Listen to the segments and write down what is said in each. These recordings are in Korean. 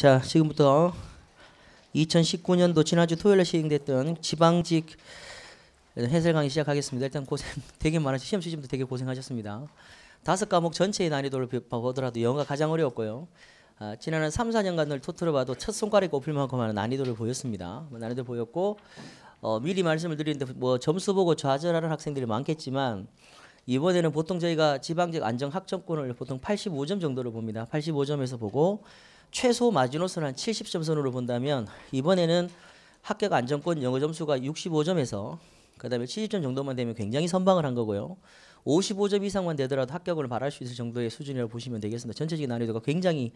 자, 지금부터 2019년도 지난주 토요일에 시행됐던 지방직 해설 강의 시작하겠습니다. 일단 고생 되게 많으시 시험 시즌도 되게 고생하셨습니다. 다섯 과목 전체의 난이도를 보더라도 영어가 가장 어려웠고요. 아, 지난 3, 4년간을 토트로 봐도 첫 손가락이 꼽힐 만큼 많은 난이도를 보였습니다. 뭐 난이도 보였고 어, 미리 말씀을 드리는데 뭐 점수 보고 좌절하는 학생들이 많겠지만 이번에는 보통 저희가 지방직 안정 학점권을 보통 85점 정도로 봅니다. 85점에서 보고 최소 마지노선 한 70점 선으로 본다면 이번에는 합격 안정권 영어 점수가 65점에서 그다음에 70점 정도만 되면 굉장히 선방을 한 거고요. 55점 이상만 되더라도 합격을 바랄 수 있을 정도의 수준이라고 보시면 되겠습니다. 전체적인 난이도가 굉장히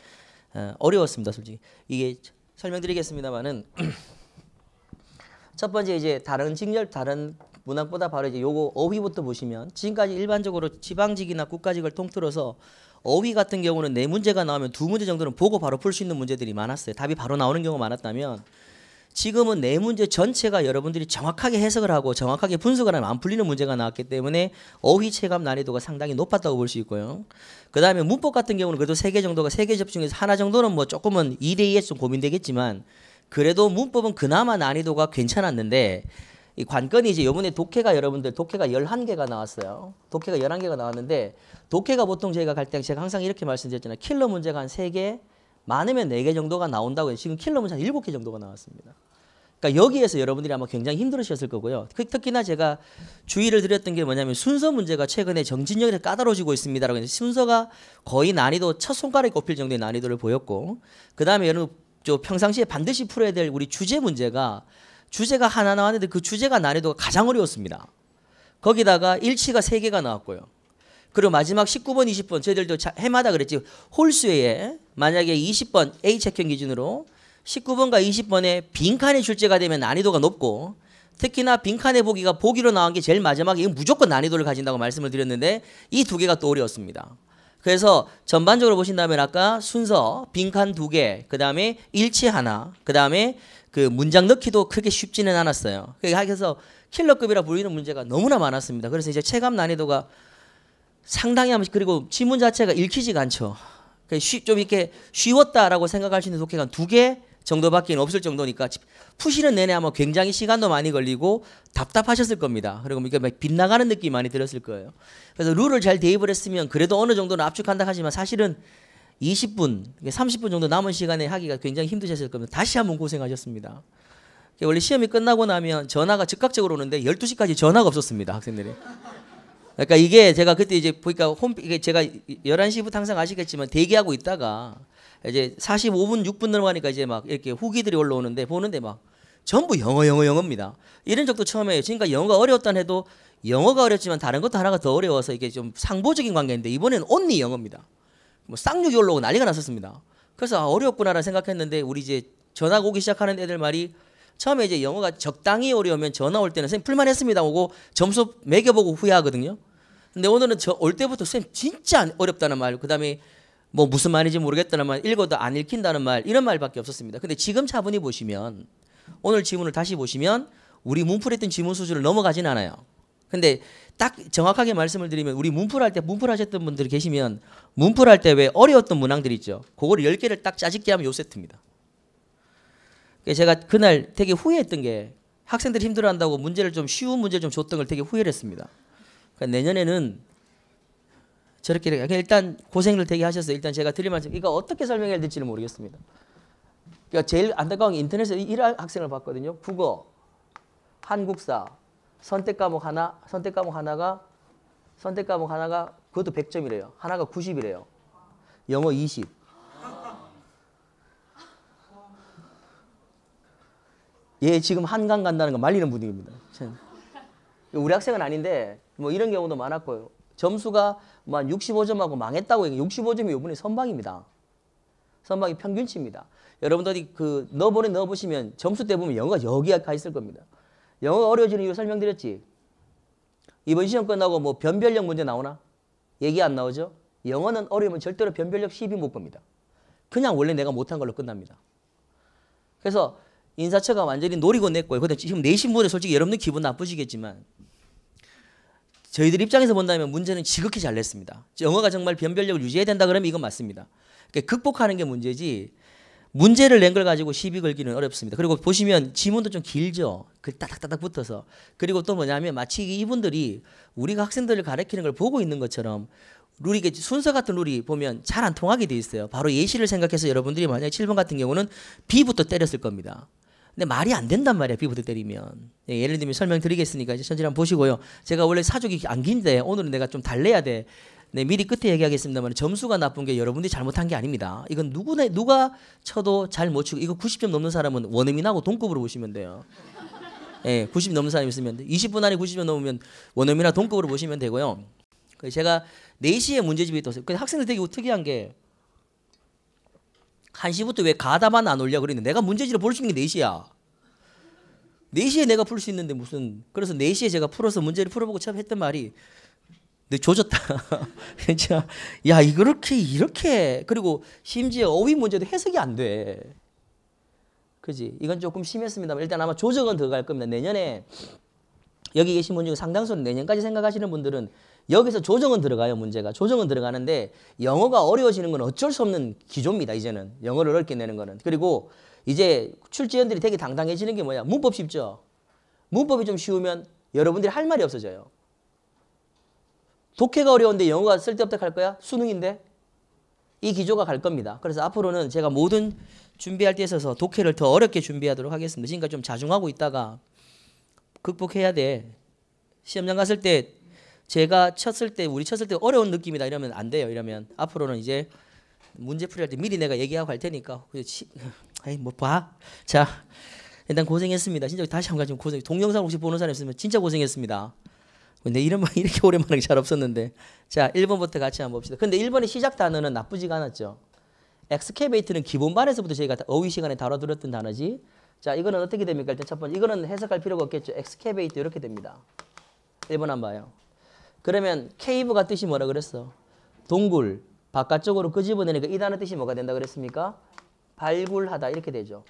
어, 어려웠습니다, 솔직히. 이게 설명드리겠습니다만은 첫 번째 이제 다른 직렬 다른 문항보다 바로 이제 요거 어휘부터 보시면 지금까지 일반적으로 지방직이나 국가직을 통틀어서 어휘 같은 경우는 네 문제가 나오면 두 문제 정도는 보고 바로 풀 수 있는 문제들이 많았어요. 답이 바로 나오는 경우가 많았다면 지금은 네 문제 전체가 여러분들이 정확하게 해석을 하고 정확하게 분석을 하면 안 풀리는 문제가 나왔기 때문에 어휘 체감 난이도가 상당히 높았다고 볼 수 있고요. 그 다음에 문법 같은 경우는 그래도 세 개 정도가 세 개 접중에서 하나 정도는 뭐 조금은 2대2에좀 고민되겠지만 그래도 문법은 그나마 난이도가 괜찮았는데 이 관건이 이제 요번에 독해가 여러분들 독해가 열한 개가 나왔어요. 독해가 열한 개가 나왔는데 독해가 보통 저희가 갈 때 제가 항상 이렇게 말씀드렸잖아요. 킬러 문제가 한 세개 많으면 네 개 정도가 나온다고 해요. 지금 킬러 문제 한 일곱 개 정도가 나왔습니다. 그러니까 여기에서 여러분들이 아마 굉장히 힘들으셨을 거고요. 그 특히나 제가 주의를 드렸던 게 뭐냐면 순서 문제가 최근에 정진력서 까다로워지고 있습니다라고 해서 순서가 거의 난이도 첫 손가락에 꼽힐 정도의 난이도를 보였고 그다음에 여러분 저 평상시에 반드시 풀어야 될 우리 주제 문제가 주제가 하나 나왔는데 그 주제가 난이도가 가장 어려웠습니다. 거기다가 일치가 세개가 나왔고요. 그리고 마지막 19번, 20번 저희들도 해마다 그랬지 홀수에 만약에 20번 A 책형 기준으로 19번과 20번에 빈칸의 출제가 되면 난이도가 높고 특히나 빈칸에 보기가 보기로 나온 게 제일 마지막에 이건 무조건 난이도를 가진다고 말씀을 드렸는데 이 두 개가 또 어려웠습니다. 그래서 전반적으로 보신다면 아까 순서 빈칸 두 개, 그 다음에 일치 하나, 그 다음에 그 문장 넣기도 크게 쉽지는 않았어요. 그래서 킬러급이라 불리는 문제가 너무나 많았습니다. 그래서 이제 체감 난이도가 상당히 하면 그리고 지문 자체가 읽히지가 않죠. 좀 이렇게 쉬웠다라고 생각할 수 있는 독해가 두 개 정도밖에 없을 정도니까 푸시는 내내 아마 굉장히 시간도 많이 걸리고 답답하셨을 겁니다. 그리고 이게 막 빗나가는 느낌이 많이 들었을 거예요. 그래서 룰을 잘 대입을 했으면 그래도 어느 정도는 압축한다 하지만 사실은 20분, 30분 정도 남은 시간에 하기가 굉장히 힘드셨을 겁니다. 다시 한번 고생하셨습니다. 원래 시험이 끝나고 나면 전화가 즉각적으로 오는데 12시까지 전화가 없었습니다. 학생들이. 그러니까 이게 제가 그때 이제 보니까 홈 이게 제가 11시부터 항상 아시겠지만 대기하고 있다가 이제 45분 6분 넘어가니까 이제 막 이렇게 후기들이 올라오는데 보는데 막 전부 영어 영어 영어입니다. 이런 적도 처음에 지금까 영어가 어려웠단 해도 영어가 어렵지만 다른 것도 하나가 더 어려워서 이게 좀 상보적인 관계인데 이번에는 언니 영어입니다. 뭐 쌍욕이 올라오고 난리가 났었습니다. 그래서 아, 어렵구나라 생각했는데 우리 이제 전화 오기 시작하는 애들 말이 처음에 이제 영어가 적당히 어려우면 전화 올 때는 선생님 풀만했습니다 하고 점수 매겨보고 후회하거든요. 근데 오늘은 저 올 때부터 선생님 진짜 어렵다는 말, 그 다음에 뭐 무슨 말인지 모르겠다는 말, 읽어도 안 읽힌다는 말 이런 말밖에 없었습니다. 근데 지금 차분히 보시면 오늘 지문을 다시 보시면 우리 문풀했던 지문 수준을 넘어가진 않아요. 근데 딱 정확하게 말씀을 드리면 우리 문풀할 때 문풀하셨던 분들 계시면 문풀할 때 왜 어려웠던 문항들 이 있죠. 그걸 10개를 딱 짜집게 하면 요 세트입니다. 그러니까 제가 그날 되게 후회했던 게 학생들이 힘들어한다고 문제를 좀 쉬운 문제 좀 줬던 걸 되게 후회를 했습니다. 그러니까 내년에는 저렇게 그러니까 일단 고생을 되게 하셔서 일단 제가 드릴 말씀 이거 어떻게 설명해야 될지는 모르겠습니다. 그러니까 제일 안타까운 게 인터넷에서 1학생을 봤거든요. 국어, 한국사, 선택 과목 하나, 선택 과목 하나가 선택 과목 하나가 그것도 100점이래요. 하나가 90이래요. 영어 20. 얘 지금 한강 간다는 거 말리는 분위기입니다. 우리 학생은 아닌데 뭐 이런 경우도 많았고요. 점수가 뭐 65점하고 망했다고 얘기해요. 65점이 이번에 선방입니다. 선방이 평균치입니다. 여러분들이 그 넣어보내 넣어보시면 점수 때 보면 영어가 여기가 있을 겁니다. 영어가 어려워지는 이유 설명드렸지. 이번 시험 끝나고 뭐 변별력 문제 나오나? 얘기 안 나오죠? 영어는 어려우면 절대로 변별력 1 0못 봅니다. 그냥 원래 내가 못한 걸로 끝납니다. 그래서 인사처가 완전히 노리고 냈고요. 근데 지금 내신 분에 솔직히 여러분들 기분 나쁘시겠지만 저희들 입장에서 본다면 문제는 지극히 잘 냈습니다. 영어가 정말 변별력을 유지해야 된다 그러면 이건 맞습니다. 그러니까 극복하는 게 문제지 문제를 낸 걸 가지고 시비 걸기는 어렵습니다. 그리고 보시면 지문도 좀 길죠. 그 따닥따닥 붙어서. 그리고 또 뭐냐면 마치 이분들이 우리가 학생들을 가르치는 걸 보고 있는 것처럼 룰이 순서 같은 룰이 보면 잘 안 통하게 돼 있어요. 바로 예시를 생각해서 여러분들이 만약에 7번 같은 경우는 B부터 때렸을 겁니다. 근데 말이 안 된단 말이야 B부터 때리면 예, 를 들면 설명드리겠으니까 이제 천천히 한번 보시고요 제가 원래 사족이 안 긴데 오늘은 내가 좀 달래야 돼 네, 미리 끝에 얘기하겠습니다만 점수가 나쁜 게 여러분들이 잘못한 게 아닙니다. 이건 누구나 누가 쳐도 잘 못 치고 이거 90점 넘는 사람은 원어민하고 동급으로 보시면 돼요. 예, 네, 90 넘는 사람 있으면 20분 안에 90점 넘으면 원어민이나 동급으로 보시면 되고요. 그 제가 4시에 문제집이 떴어요. 근데 학생들 되게 특이한 게 1시부터 왜 가다만 안 올려 그랬는데 내가 문제집을 볼 수 있는 게 4시야. 4시에 내가 풀 수 있는데 무슨 그래서 4시에 제가 풀어서 문제를 풀어보고 처음 했던 말이 근데 네, 조졌다. 진짜 야 이렇게 이렇게 그리고 심지어 어휘 문제도 해석이 안 돼. 그지? 이건 조금 심했습니다 일단 아마 조정은 들갈 겁니다. 내년에 여기 계신 분 중에 상당수는 내년까지 생각하시는 분들은 여기서 조정은 들어가요 문제가 조정은 들어가는데 영어가 어려워지는 건 어쩔 수 없는 기조입니다 이제는 영어를 어렵게 내는 거는 그리고 이제 출제원들이 되게 당당해지는 게 뭐야 문법 쉽죠 문법이 좀 쉬우면 여러분들이 할 말이 없어져요 독해가 어려운데 영어가 쓸데없다 갈 거야? 수능인데? 이 기조가 갈 겁니다. 그래서 앞으로는 제가 모든 준비할 때 있어서 독해를 더 어렵게 준비하도록 하겠습니다. 지금까지 좀 자중하고 있다가 극복해야 돼. 시험장 갔을 때 제가 쳤을 때 우리 쳤을 때 어려운 느낌이다 이러면 안 돼요. 이러면 앞으로는 이제 문제 풀이할 때 미리 내가 얘기하고 갈 테니까 아이 뭐 봐. 자 일단 고생했습니다. 진짜 다시 한번 좀 고생. 동영상 혹시 보는 사람 있으면 진짜 고생했습니다. 내 이름만 이렇게 오랜만에 잘 없었는데. 자, 1번부터 같이 한번 봅시다. 근데 1번의 시작 단어는 나쁘지가 않았죠. 엑스케베이트는 기본반에서부터 저희가 어휘 시간에 다뤄드렸던 단어지. 자, 이거는 어떻게 됩니까? 일단 첫 번째, 이거는 해석할 필요가 없겠죠. 엑스케베이트 이렇게 됩니다. 1번 한번 봐요. 그러면 케이브가 뜻이 뭐라 그랬어? 동굴, 바깥쪽으로 끄집어내니까 이 단어 뜻이 뭐가 된다 그랬습니까? 발굴하다 이렇게 되죠.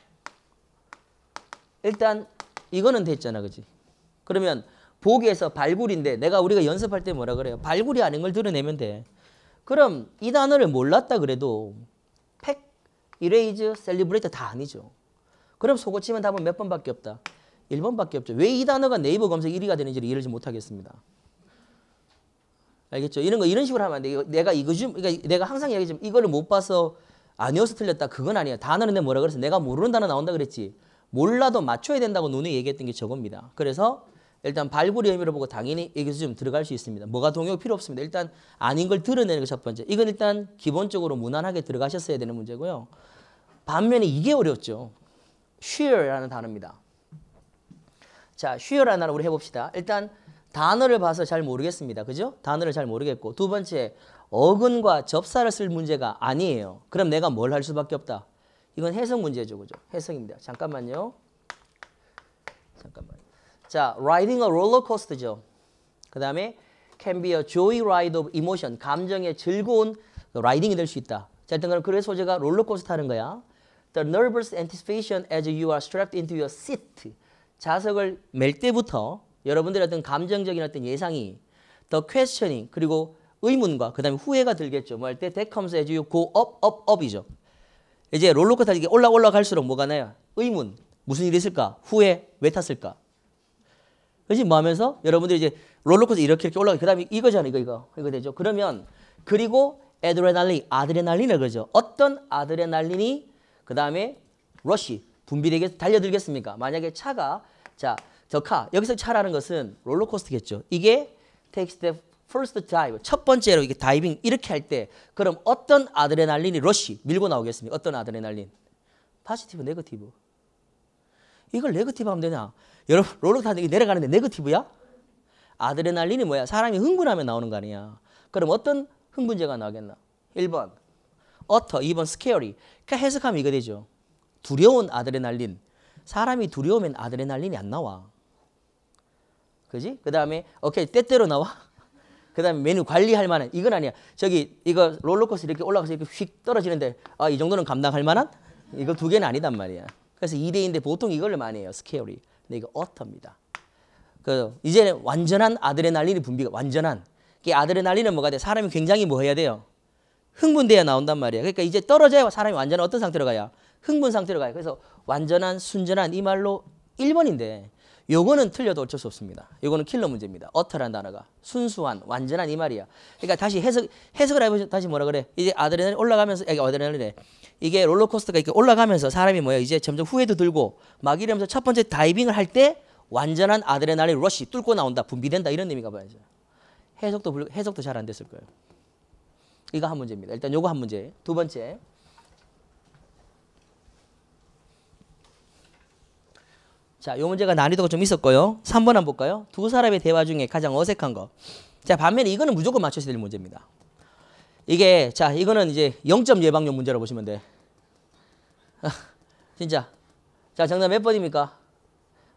일단 이거는 됐잖아, 그지? 그러면 보기에서 발굴인데 내가 우리가 연습할 때 뭐라 그래요? 발굴이 아닌 걸 드러내면 돼. 그럼 이 단어를 몰랐다 그래도 팩, 이레이즈, 셀리브레이터다 아니죠. 그럼 속어치면 답은 몇 번밖에 없다? 1번밖에 없죠. 왜 이 단어가 네이버 검색 1위가 되는지를 이해를 못하겠습니다. 알겠죠? 이런 거 이런 식으로 하면 안 돼. 내가 이거 좀 그러니까 내가 항상 얘기하지만 이거를 못 봐서 아니어서 틀렸다. 그건 아니야. 단어는 내 뭐라 그래서 내가 모르는 단어 나온다 그랬지. 몰라도 맞춰야 된다고 눈에 얘기했던 게 저겁니다. 그래서 일단 발굴의 의미로 보고 당연히 여기서 좀 들어갈 수 있습니다. 뭐가 동요 필요 없습니다. 일단 아닌 걸 드러내는 게첫 번째. 이건 일단 기본적으로 무난하게 들어가셨어야 되는 문제고요. 반면에 이게 어렵죠. s h a r 라는 단어입니다. 자, s h a r 라는 단어 우리 해봅시다. 일단 단어를 봐서 잘 모르겠습니다. 그죠? 단어를 잘 모르겠고 두 번째 어근과 접사를 쓸 문제가 아니에요. 그럼 내가 뭘 할 수밖에 없다. 이건 해석 문제죠. 그죠? 해석입니다. 잠깐만요. 잠깐만. 자, riding a roller coaster죠. 그 다음에 can be a joy ride of emotion. 감정의 즐거운 라이딩이 될 수 있다. 자, 일단 그래서 소재가 롤러코스터 하는 거야. The nervous anticipation as you are strapped into your seat. 좌석을 멜 때부터 여러분들의 어떤 감정적인 어떤 예상이 the questioning 그리고 의문과 그 다음에 후회가 들겠죠. 뭐 할 때 that comes as you go up, up, up이죠. 이제 롤러코스터 이게 올라 올라갈수록 뭐가 나요? 의문, 무슨 일이 있을까? 후회, 왜 탔을까? 그지 뭐 하면서 여러분들이 이제 롤러코스터 이렇게 이렇게 올라가 그다음에 이거잖아요 이거 이거 이거 되죠 그러면 그리고 에드레날린 아드레날린을 그죠 어떤 아드레날린이 그다음에 러쉬 분비되게 달려들겠습니까 만약에 차가 자 저카 여기서 차라는 것은 롤러코스터겠죠 이게 takes the first dive 첫 번째로 이게 다이빙 이렇게 할 때 그럼 어떤 아드레날린이 러쉬 밀고 나오겠습니까 어떤 아드레날린 파시티브 네거티브 이걸 네거티브 하면 되냐 여러분 롤러코스터 내려가는데 네거티브야? 아드레날린이 뭐야? 사람이 흥분하면 나오는 거 아니야. 그럼 어떤 흥분제가 나겠나? 오 1번 어터, 2번 스케어리. 그러 그러니까 해석하면 이거 되죠. 두려운 아드레날린. 사람이 두려우면 아드레날린이 안 나와. 그지? 그 다음에 오케이 때때로 나와. 그 다음에 메뉴 관리할 만한 이건 아니야. 저기 이거 롤러코스 터 이렇게 올라가서 이렇게 휙 떨어지는데 아 이 정도는 감당할 만한? 이거 두 개는 아니단 말이야. 그래서 2대인데 보통 이걸로 많이 해요. 스케어리. 근데 이거 어터입니다. 그 이제 완전한 아드레날린 분비가 완전한 이 아드레날린은 뭐가 돼? 사람이 굉장히 뭐 해야 돼요? 흥분돼야 나온단 말이에요. 그러니까 이제 떨어져야 사람이 완전 어떤 상태로 가야? 흥분 상태로 가요. 그래서 완전한 순전한 이 말로 1번인데 요거는 틀려도 어쩔 수 없습니다. 요거는 킬러 문제입니다. 어터란 단어가 순수한 완전한 이 말이야. 그러니까 다시 해석 해석을 해보시 다시 뭐라 그래? 이제 아드레날린 올라가면서 아드레날린에 이게 롤러코스터가 이렇게 올라가면서 사람이 뭐야 이제 점점 후회도 들고 막 이러면서 첫 번째 다이빙을 할 때 완전한 아드레날린 러시 뚫고 나온다 분비된다 이런 의미가 봐야죠. 해석도 해석도 잘 안 됐을 거예요. 이거 한 문제입니다. 일단 요거 한 문제. 두 번째. 자, 요 문제가 난이도가 좀 있었고요. 3번 한번 볼까요? 두 사람의 대화 중에 가장 어색한 거. 자, 반면에 이거는 무조건 맞춰야 될 문제입니다. 이게 자 이거는 이제 0점 예방용 문제라고 보시면 돼. 아, 진짜. 자 정답 몇 번입니까?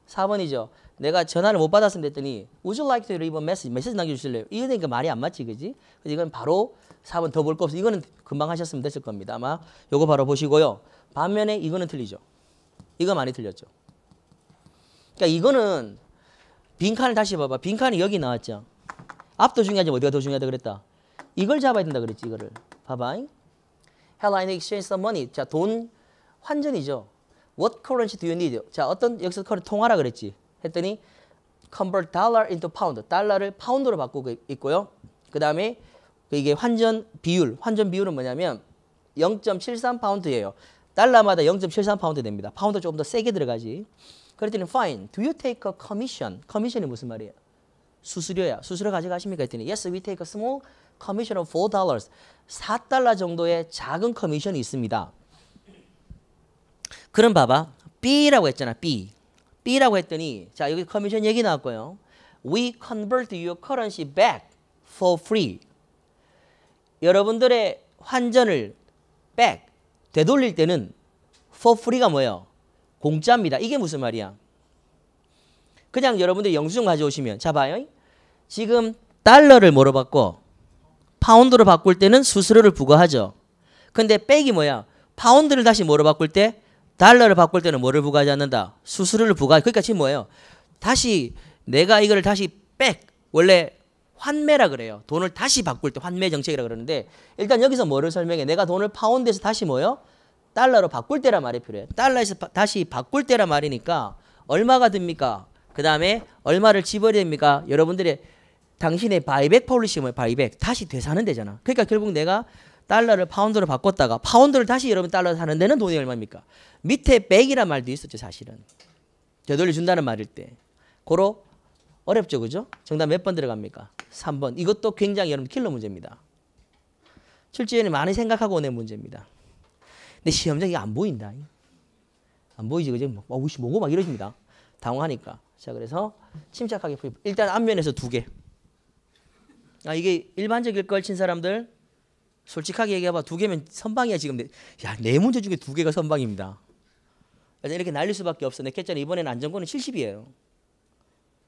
4번이죠. 내가 전화를 못 받았으면 됐더니 Would you like to leave a message? 메시지 남겨주실래요? 이러니까 말이 안 맞지 그지? 이건 바로 4번 더 볼 거 없어. 이거는 금방 하셨으면 됐을 겁니다. 아마 요거 바로 보시고요. 반면에 이거는 틀리죠. 이거 많이 틀렸죠. 그러니까 이거는 빈칸을 다시 봐봐. 빈칸이 여기 나왔죠. 앞도 중요하지 어디가 더 중요하다 그랬다. 이걸 잡아야 된다 그랬지 이거를. 봐봐. Hell, I exchange o m money. 자, 돈 환전이죠. What currency do you need? 자, 어떤 여기 커리 통화라 그랬지. 했더니 convert dollar into pound. 달러를 파운드로 바꾸고 있고요. 그 다음에 이게 환전 비율. 환전 비율은 뭐냐면 0.73 파운드예요. 달러마다 0.73 파운드 됩니다. 파운드 조금 더 세게 들어가지. 그랬더니 fine. Do you take a commission? commission이 무슨 말이에요? 수수료야. 수수료 가져가십니까? 했더니 yes, we take a small 커미션 m i s s o f f 4달러 정도의 작은 커미션이 있습니다. 그럼 봐봐. B라고 했잖아. B. B라고 했더니 자 여기 커미션 얘기 나왔고요. We convert your currency back for free. 여러분들의 환전을 back 되돌릴 때는 for free가 뭐예요? 공짜입니다. 이게 무슨 말이야? 그냥 여러분들 영수증 가져오시면 자 봐요. 지금 달러를 물어봤고 파운드로 바꿀 때는 수수료를 부과하죠. 근데 백이 뭐야? 파운드를 다시 뭐로 바꿀 때? 달러를 바꿀 때는 뭐를 부과하지 않는다? 수수료를 부과해. 그러니까 지금 뭐예요? 다시 내가 이거를 다시 백 원래 환매라 그래요. 돈을 다시 바꿀 때 환매 정책이라 그러는데 일단 여기서 뭐를 설명해? 내가 돈을 파운드에서 다시 뭐요? 달러로 바꿀 때란 말이 필요해. 달러에서 바, 다시 바꿀 때란 말이니까 얼마가 듭니까? 그 다음에 얼마를 집어야 됩니까? 여러분들의 당신의 바이백 폴리시면 바이백 다시 되사는 데잖아. 그러니까 결국 내가 달러를 파운드로 바꿨다가 파운드를 다시 여러분 달러 사는 데는 돈이 얼마입니까? 밑에 백이란 말도 있었죠 사실은. 되돌려 준다는 말일 때. 고로 어렵죠 그죠? 정답 몇 번 들어갑니까? 3번. 이것도 굉장히 여러분 킬러 문제입니다. 출제위원이 많이 생각하고 오는 문제입니다. 근데 시험장이 안 보인다. 안 보이지 그죠? 막 어, 우씨 뭐고 막 이러십니다. 당황하니까. 자 그래서 침착하게 풀. 일단 앞면에서 두 개. 아 이게 일반적일 걸 친 사람들 솔직하게 얘기해봐 두 개면 선방이야 지금 야네 문제 중에 두 개가 선방입니다 이렇게 날릴 수밖에 없어 내 캐짜는 이번에는 안정권은 70이에요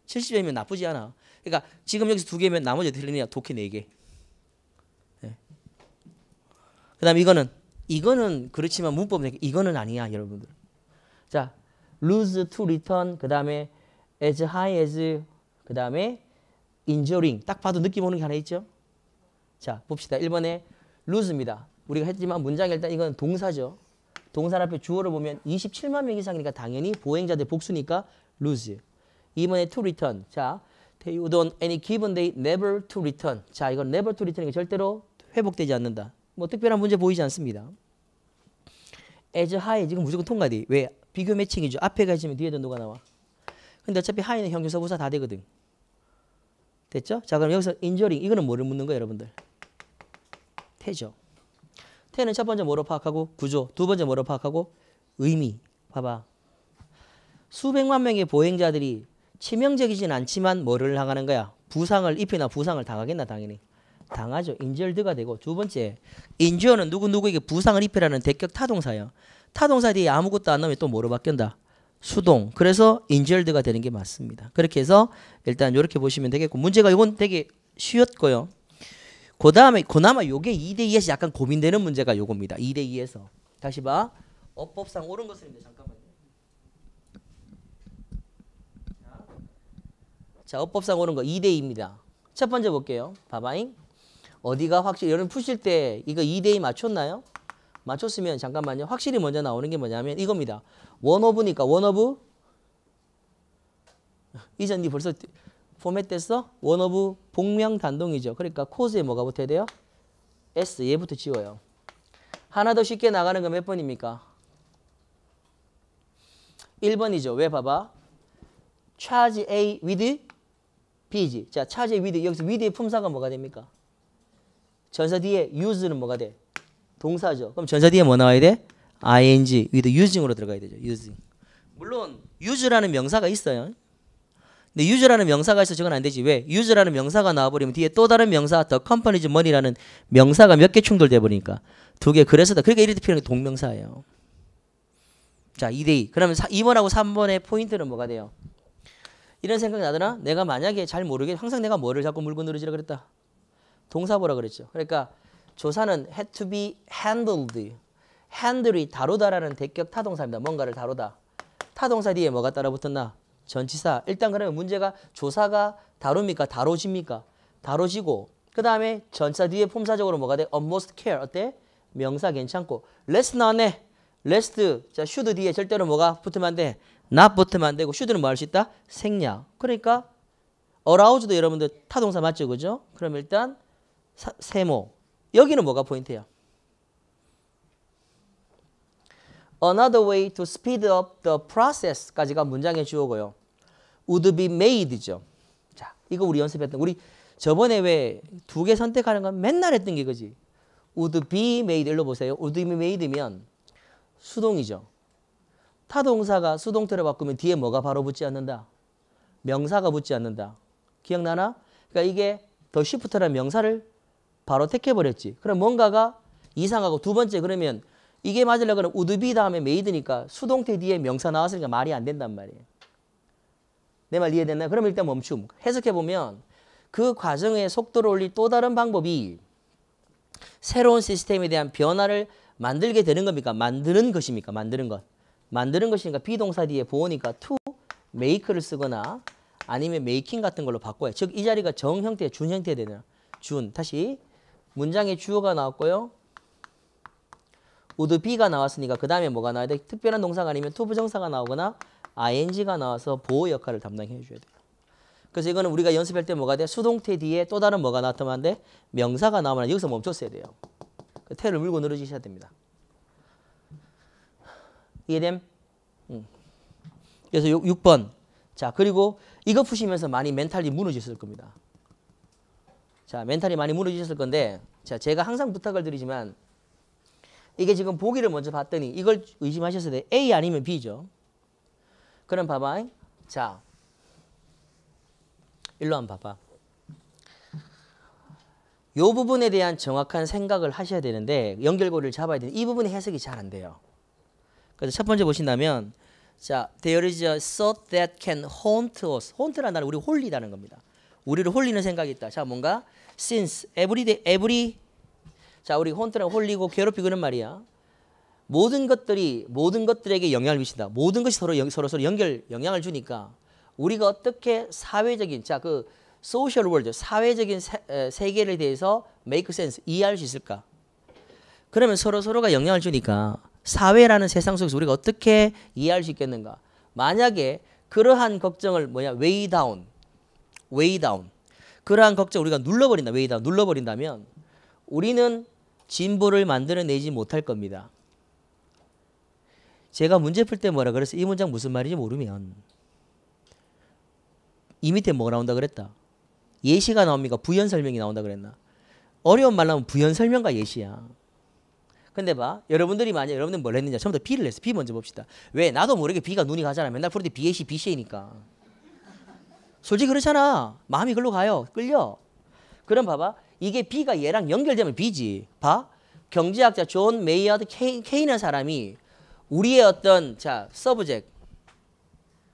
70이면 나쁘지 않아 그러니까 지금 여기서 두 개면 나머지 들리냐 독해 네개 네. 그 다음에 이거는 이거는 그렇지만 문법 이거는 아니야 여러분들 자 lose to return 그 다음에 as high as 그 다음에 인저링 딱 봐도 느낌 오는 게 하나 있죠? 자 봅시다. 1번에 루즈입니다. 우리가 했지만 문장 일단 이건 동사죠. 동사 앞에 주어를 보면 27만 명 이상이니까 당연히 보행자들 복수니까 루즈. 2번에 to return. 자, they d on any given day never to return. 자, 이건 never to return이 절대로 회복되지 않는다. 뭐 특별한 문제 보이지 않습니다. as high 지금 무조건 통과돼. 왜? 비교 매칭이죠. 앞에 가시면 뒤에도 누가 나와. 근데 어차피 h i 는 형용사 부사 다 되거든. 됐죠? 자 그럼 여기서 인저링 이거는 뭐를 묻는 거예요 여러분들? 태죠. 태는 첫 번째 뭐로 파악하고 구조, 두 번째 뭐로 파악하고 의미. 봐봐. 수백만 명의 보행자들이 치명적이진 않지만 뭐를 당하는 거야? 부상을 입히나 부상을 당하겠나 당연히. 당하죠. 인절드가 되고 두 번째 인주어는 누구누구에게 부상을 입히라는 대격 타동사예요. 타동사 뒤에 아무것도 안 나오면 또 뭐로 바뀐다? 수동. 그래서 인절드가 되는 게 맞습니다. 그렇게 해서 일단 이렇게 보시면 되겠고 문제가 이건 되게 쉬웠고요. 그 다음에 그나마 요게 2대2에서 약간 고민되는 문제가 요겁니다. 2대2에서. 다시 봐. 어법상 옳은 것은인데 잠깐만요. 자, 어법상 옳은 거 2대2입니다. 첫 번째 볼게요. 봐봐잉. 어디가 확실히 여러분 푸실 때 이거 2대2 맞췄나요? 맞췄으면 잠깐만요. 확실히 먼저 나오는 게 뭐냐면 이겁니다. 원 오브니까 원 오브 이전 니 벌써 포맷됐어? 원 오브 복명 단동이죠. 그러니까 코스에 뭐가 붙어야 돼요? S 얘부터 지워요. 하나 더 쉽게 나가는 건 몇 번입니까? 1번이죠. 왜 봐봐. charge A with B지. 자, charge A with 여기서 with의 품사가 뭐가 됩니까? 전사 뒤에 use는 뭐가 돼? 동사죠. 그럼 전사 뒤에 뭐 나와야 돼? ing with using으로 들어가야 되죠. using. 물론 use라는 명사가 있어요. 근데 use라는 명사가 있어 저건 안 되지. 왜? use라는 명사가 나와버리면 뒤에 또 다른 명사 the company's money라는 명사가 몇 개 충돌돼 버리니까 두 개. 그래서 다 그러니까 이렇게 필요한 게 동명사예요. 자, 2대 2. 그러면 2번하고 3번의 포인트는 뭐가 돼요? 이런 생각이 나더나 내가 만약에 잘 모르게 항상 내가 뭐를 자꾸 물고 늘어지라 그랬다. 동사보라 그랬죠. 그러니까 조사는 had to be handled. 핸들이 다루다라는 대격 타동사입니다. 뭔가를 다루다. 타동사 뒤에 뭐가 따라붙었나? 전치사. 일단 그러면 문제가 조사가 다룹니까? 다뤄집니까? 다뤄지고 그 다음에 전치사 뒤에 품사적으로 뭐가 돼? almost care. 어때? 명사 괜찮고 less 나네. less. 자, should 뒤에 절대로 뭐가 붙으면 안 돼? not 붙으면 안 되고 should는 뭐 할 수 있다? 생략. 그러니까 a r o u s 도 여러분들 타동사 맞죠? 그죠? 그럼 일단 사, 세모. 여기는 뭐가 포인트야? another way to speed up the process까지가 문장의 주어고요. would be made죠. 자, 이거 우리 연습했던 우리 저번에 왜 두 개 선택하는 건 맨날 했던 게 그지. would be made 일로 보세요. would be made면 수동이죠. 타동사가 수동태로 바꾸면 뒤에 뭐가 바로 붙지 않는다. 명사가 붙지 않는다. 기억나나? 그러니까 이게 더 쉬프트라는 명사를 바로 택해버렸지. 그럼 뭔가가 이상하고 두 번째 그러면 이게 맞으려고 하면 우드비 다음에 메이드니까 수동태 뒤에 명사 나왔으니까 말이 안 된단 말이에요. 내 말 이해됐나요? 그럼 일단 멈춤. 해석해보면 그 과정에 속도를 올릴 또 다른 방법이 새로운 시스템에 대한 변화를 만들게 되는 겁니까? 만드는 것입니까? 만드는 것. 만드는 것이니까 비동사 뒤에 보호니까 to make를 쓰거나 아니면 making 같은 걸로 바꿔요. 즉이 자리가 정 형태, 준 형태 되는 준. 다시 문장의 주어가 나왔고요. would be가 나왔으니까 그 다음에 뭐가 나와야 돼? 특별한 동사가 아니면 to 부정사가 나오거나 ing가 나와서 보호 역할을 담당해 줘야 돼요. 그래서 이거는 우리가 연습할 때 뭐가 돼? 수동태 뒤에 또 다른 뭐가 나타나면 돼? 명사가 나오면 여기서 멈췄어야 돼요. 그 태를 물고 늘어지셔야 됩니다. 이해됨? 음. 그래서 6, 번 자, 그리고 이거 푸시면서 많이 멘탈이 무너졌을 겁니다. 자, 멘탈이 많이 무너지셨을 건데 자, 제가 항상 부탁을 드리지만 이게 지금 보기를 먼저 봤더니 이걸 의심하셔서 돼. A 아니면 B죠. 그럼 봐봐. 자, 일로 한번 봐봐. 요 부분에 대한 정확한 생각을 하셔야 되는데 연결고리를 잡아야 되는데 이 부분의 해석이 잘 안 돼요. 그래서 첫 번째 보신다면 자, there is a thought that can haunt us. haunt라는 단어 우리 홀리다는 겁니다. 우리를 홀리는 생각이 있다. 자, 뭔가 since every day, every 자, 우리 혼트랑 홀리고 괴롭히고는 말이야. 모든 것들이 모든 것들에게 영향을 미친다. 모든 것이 서로 서로 서로 연결 영향을 주니까 우리가 어떻게 사회적인 자 그 소셜 월드 사회적인 세, 계를 대해서 메이크 센스 이해할 수 있을까? 그러면 서로 서로가 영향을 주니까 사회라는 세상 속에서 우리가 어떻게 이해할 수 있겠는가? 만약에 그러한 걱정을 뭐냐 웨이 다운, 웨이 다운, 그러한 걱정 우리가 눌러버린다 웨이 다운 눌러버린다면 우리는 진보를 만들어내지 못할 겁니다. 제가 문제 풀 때 뭐라 그래서 이 문장 무슨 말인지 모르면 이 밑에 뭐가 나온다 그랬다. 예시가 나옵니까? 부연 설명이 나온다 그랬나? 어려운 말로 하면 부연 설명과 예시야. 근데 봐. 여러분들이 만약 여러분들 뭘 했느냐. 처음부터 B를 했어. B 먼저 봅시다. 왜? 나도 모르게 B가 눈이 가잖아. 맨날 풀때 BAC, BC니까. 솔직히 그렇잖아. 마음이 글로 가요. 끌려. 그럼 봐봐. 이게 B가 얘랑 연결되면 B지. 봐. 경제학자 존 메이어드 케이는 사람이 우리의 어떤 자 서브젝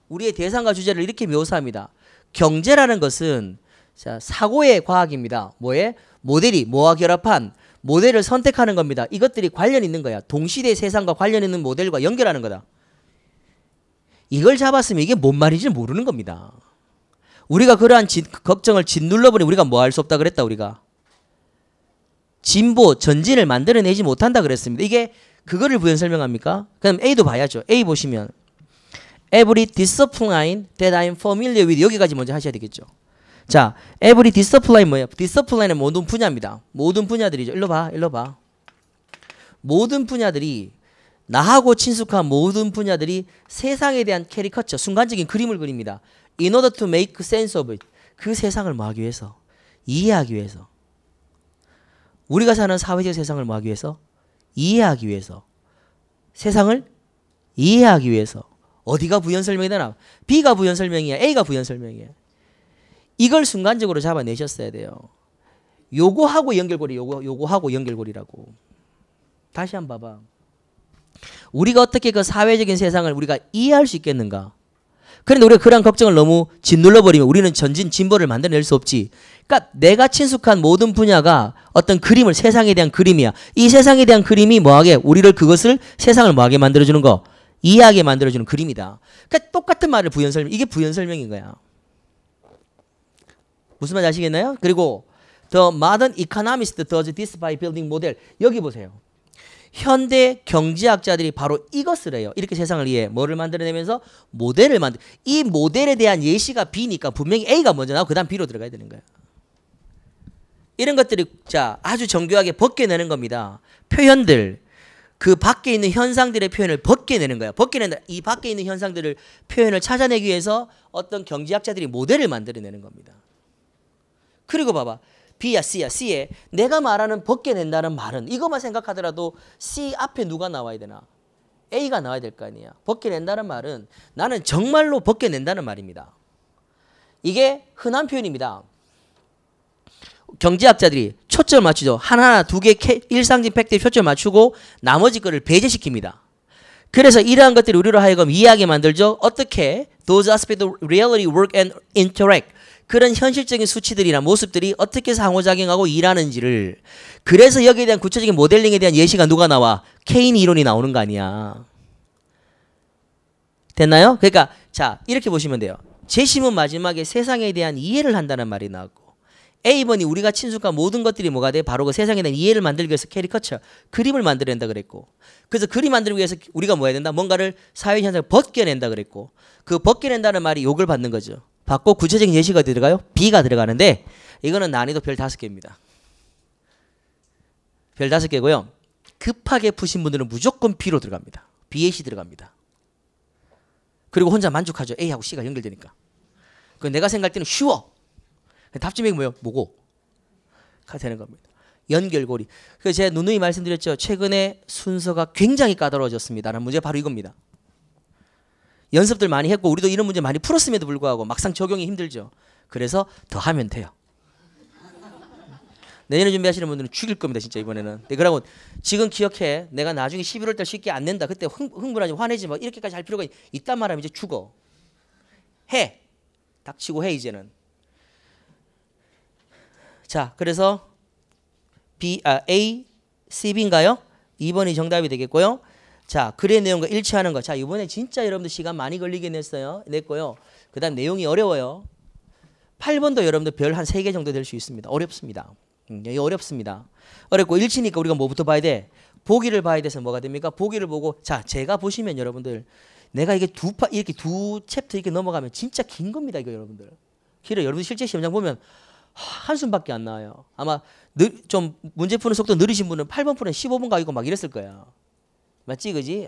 우리의 대상과 주제를 이렇게 묘사합니다. 경제라는 것은 자 사고의 과학입니다. 뭐에 모델이 뭐와 결합한 모델을 선택하는 겁니다. 이것들이 관련 있는 거야. 동시대 세상과 관련 있는 모델과 연결하는 거다. 이걸 잡았으면 이게 뭔 말인지 모르는 겁니다. 우리가 그러한 진, 걱정을 짓눌러보니 우리가 뭐 할 수 없다 그랬다 우리가. 진보, 전진을 만들어내지 못한다 그랬습니다. 이게 그거를 부연 설명합니까? 그럼 A도 봐야죠. A 보시면 every discipline that I'm familiar with 여기까지 먼저 하셔야 되겠죠. 자, every discipline 뭐예요? discipline은 모든 분야입니다. 모든 분야들이죠. 일로 봐, 일로 봐. 모든 분야들이 나하고 친숙한 모든 분야들이 세상에 대한 캐릭터죠 순간적인 그림을 그립니다. In order to make sense of it. 그 세상을 뭐하기 위해서? 이해하기 위해서. 우리가 사는 사회적 세상을 뭐 하기 위해서? 이해하기 위해서. 세상을 이해하기 위해서. 어디가 부연 설명이 되나? B가 부연 설명이야. A가 부연 설명이야. 이걸 순간적으로 잡아내셨어야 돼요. 요거하고 연결고리, 요거, 요거하고 연결고리라고. 다시 한 번 봐봐. 우리가 어떻게 그 사회적인 세상을 우리가 이해할 수 있겠는가? 그런데 우리가 그런 걱정을 너무 짓눌러버리면 우리는 전진 진보를 만들어낼 수 없지. 그러니까 내가 친숙한 모든 분야가 어떤 그림을 세상에 대한 그림이야. 이 세상에 대한 그림이 뭐하게 우리를 그것을 세상을 뭐하게 만들어주는 거 이해하게 만들어주는 그림이다. 그러니까 똑같은 말을 부연 설명 이게 부연 설명인 거야. 무슨 말인지 아시겠나요? 그리고 더 마던 이카나미스트 더즈 디스 o 이 빌딩 모델 여기 보세요. 현대 경제학자들이 바로 이것을 해요. 이렇게 세상을 이해, 뭐를 만들어내면서 모델을 만들. 이 모델에 대한 예시가 B니까 분명히 A가 먼저 나오고 그다음 B로 들어가야 되는 거예요. 이런 것들이 자 아주 정교하게 벗겨내는 겁니다. 표현들 그 밖에 있는 현상들의 표현을 벗겨내는 거야. 벗겨낸다. 이 밖에 있는 현상들을 표현을 찾아내기 위해서 어떤 경제학자들이 모델을 만들어내는 겁니다. 그리고 봐봐. B야 C야 C에 내가 말하는 벗겨낸다는 말은 이것만 생각하더라도 C 앞에 누가 나와야 되나? A가 나와야 될 거 아니야. 벗겨낸다는 말은 나는 정말로 벗겨낸다는 말입니다. 이게 흔한 표현입니다. 경제학자들이 초점을 맞추죠. 하나하나 두 개 일상적인 팩트에 초점을 맞추고 나머지 거를 배제시킵니다. 그래서 이러한 것들이 우리로 하여금 이해하게 만들죠. 어떻게 those aspects of reality work and interact 그런 현실적인 수치들이나 모습들이 어떻게 상호작용하고 일하는지를 그래서 여기에 대한 구체적인 모델링에 대한 예시가 누가 나와? 케인 이론이 나오는 거 아니야. 됐나요? 그러니까 자 이렇게 보시면 돼요. 제심은 마지막에 세상에 대한 이해를 한다는 말이 나왔고 에이번이 우리가 친숙한 모든 것들이 뭐가 돼? 바로 그 세상에 대한 이해를 만들기 위해서 캐리커처, 그림을 만들어낸다 그랬고. 그래서 그림 만들기 위해서 우리가 뭐 해야 된다? 뭔가를 사회 현상을 벗겨낸다 그랬고. 그 벗겨낸다는 말이 욕을 받는 거죠. 받고 구체적인 예시가 들어가요? B가 들어가는데 이거는 난이도 별 다섯 개입니다. 별 다섯 개고요. 급하게 푸신 분들은 무조건 B로 들어갑니다. B에 C 들어갑니다. 그리고 혼자 만족하죠. A하고 C가 연결되니까. 그 내가 생각할 때는 쉬워. 그 답지명이 뭐예요? 뭐고? 가 되는 겁니다. 연결고리. 그래서 제가 누누이 말씀드렸죠. 최근에 순서가 굉장히 까다로워졌습니다라는 문제 바로 이겁니다. 연습들 많이 했고 우리도 이런 문제 많이 풀었음에도 불구하고 막상 적용이 힘들죠. 그래서 더 하면 돼요. 내년에 준비하시는 분들은 죽일 겁니다 진짜 이번에는 네, 그러고 지금 기억해 내가 나중에 11월 달 쉽게 안 낸다 그때 흥, 분하지 화내지 뭐 이렇게까지 할 필요가 있단 말하면 이제 죽어 해 닥치고 해 이제는 자, 그래서 B, 아, A, C, B인가요? 2번이 정답이 되겠고요. 자, 글의 내용과 일치하는 거. 자, 이번에 진짜 여러분들 시간 많이 걸리긴했어요 냈고요. 그 다음 내용이 어려워요. 8번도 여러분들 별 한 3개 정도 될 수 있습니다. 어렵습니다. 여기 음, 예, 어렵습니다. 어렵고 일치니까 우리가 뭐부터 봐야 돼? 보기를 봐야 돼서 뭐가 됩니까? 보기를 보고 자 제가 보시면 여러분들 내가 이게 두 파 이렇게 두 챕터 이렇게 넘어가면 진짜 긴 겁니다 이거 여러분들. 길어 여러분 실제 시험장 보면 한숨밖에 안 나와요. 아마 느, 좀 문제 푸는 속도 느리신 분은 8번 푸는 15번 가고 막 이랬을 거예요. 맞지 그지?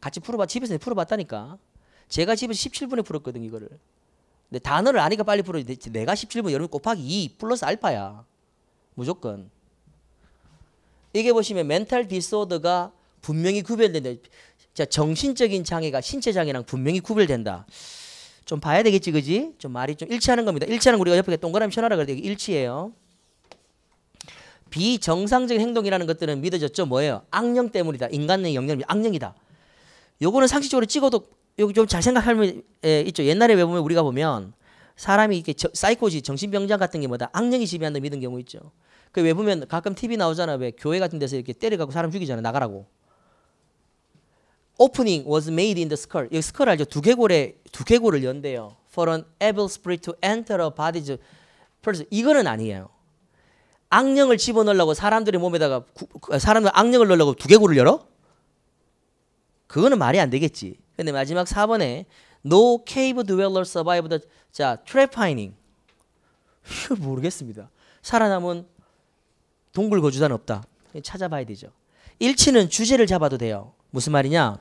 같이 풀어봐 집에서 풀어봤다니까. 제가 집에서 17분에 풀었거든 이거를. 근데 단어를 아니까 빨리 풀어. 내가 17분 여러분 곱하기 2 플러스 알파야. 무조건. 이게 보시면 멘탈 디소더가 분명히 구별된다. 정신적인 장애가 신체 장애랑 분명히 구별된다. 좀 봐야 되겠지 그지? 좀 말이 좀 일치하는 겁니다. 일치하는 우리가 옆에 동그라미 쳐놔라 그래도 일치예요. 비정상적인 행동이라는 것들은 믿어졌죠. 뭐예요? 악령 때문이다. 인간의 영역이 악령이다. 요거는 상식적으로 찍어도 요기좀 잘 생각하면 에, 예, 있죠. 옛날에 왜 보면 우리가 보면 사람이 이렇게 저, 사이코지 정신병장 같은 게 뭐다 악령이 지배한다 믿은 경우 있죠. 그 왜 보면 가끔 TV 나오잖아. 왜 교회 같은 데서 이렇게 때려가고 사람 죽이잖아. 나가라고. opening was made in the skull. 이 skull 알죠? 두개골에 두개골을 연대요. For an evil spirit to enter a body's person. 이거는 아니에요. 악령을 집어넣으려고 사람들의 몸에다가 아, 사람들 악령을 넣으려고 두개골을 열어? 그거는 말이 안 되겠지. 근데 마지막 4번에 no cave dweller survived 자, trap finding. 모르겠습니다. 살아남은 동굴 거주자는 없다. 찾아봐야 되죠. 일치는 주제를 잡아도 돼요. 무슨 말이냐?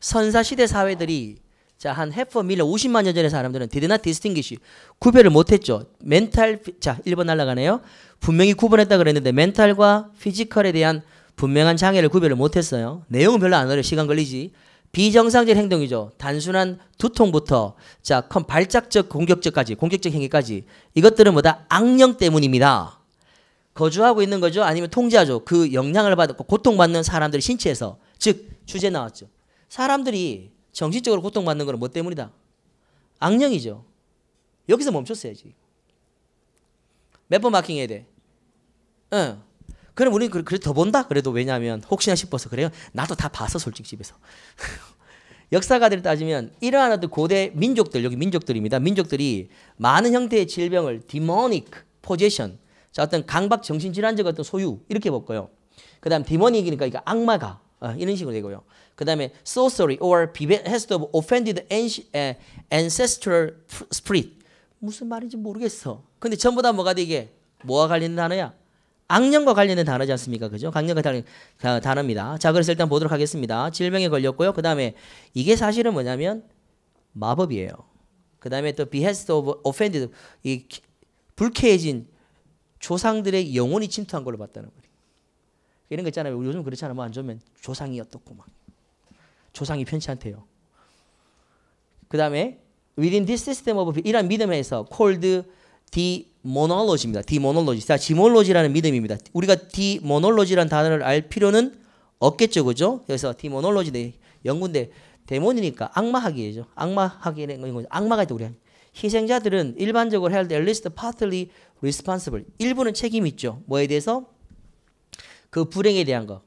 선사 시대 사회들이 자, 한 해퍼 밀러 50만 년 전의 사람들은 디드나 디스팅기시 구별을 못 했죠. 멘탈 자, 1번 날라가네요. 분명히 구분했다 그랬는데 멘탈과 피지컬에 대한 분명한 장애를 구별을 못 했어요. 내용은 별로 안 어려. 시간 걸리지. 비정상적인 행동이죠. 단순한 두통부터 자, 컴 발작적 공격적까지 공격적 행위까지 이것들은 뭐다 악령 때문입니다. 거주하고 있는 거죠. 아니면 통제하죠. 그 영향을 받고 고통받는 사람들의 신체에서 즉 주제 나왔죠. 사람들이 정신적으로 고통받는 건 뭐 때문이다? 악령이죠. 여기서 멈췄어야 지금. 몇번 마킹해야 돼? 응. 어. 그럼 우리 는 그래 도더 본다? 그래도 왜냐하면 혹시나 싶어서 그래요. 나도 다 봤어, 솔직히 집에서. 역사가들 따지면 이러한 어떤 고대 민족들, 여기 민족들입니다. 민족들이 많은 형태의 질병을 demonic possession, 자 어떤 강박 정신질환적 어떤 소유 이렇게 볼까요. 그다음 demonic이니까 그러니까 악마가 어, 이런 식으로 되고요. 그 다음에 sorcery or behest of offended ancestral spirit 무슨 말인지 모르겠어. 근데 전부 다 뭐가 되게 뭐와 관련된 단어야? 악령과 관련된 단어지 않습니까? 그죠? 강령과 관련 단어입니다. 자, 그래서 일단 보도록 하겠습니다. 질병에 걸렸고요. 그 다음에 이게 사실은 뭐냐면 마법이에요. 그 다음에 또 behest of offended 이 불쾌해진 조상들의 영혼이 침투한 걸로 봤다는 거예요. 이런 거 있잖아요. 요즘 그렇잖아요. 뭐 안 좋으면 조상이 어떻고 막. 조상이 편치 않대요. 그 다음에 within this system of 이런 믿음에서 called demonology입니다. demonology. 자, d e m o n 라는 믿음입니다. 우리가 demonology라는 단어를 알 필요는 없겠죠. 그죠? 그래서 demonology 네, 영군대 데몬이니까 악마학이죠. 악마학이라는 거죠. 악마가 있다 우리 희생자들은 일반적으로 해야 할때 at least partly responsible. 일부는 책임 있죠. 뭐에 대해서? 그 불행에 대한 거.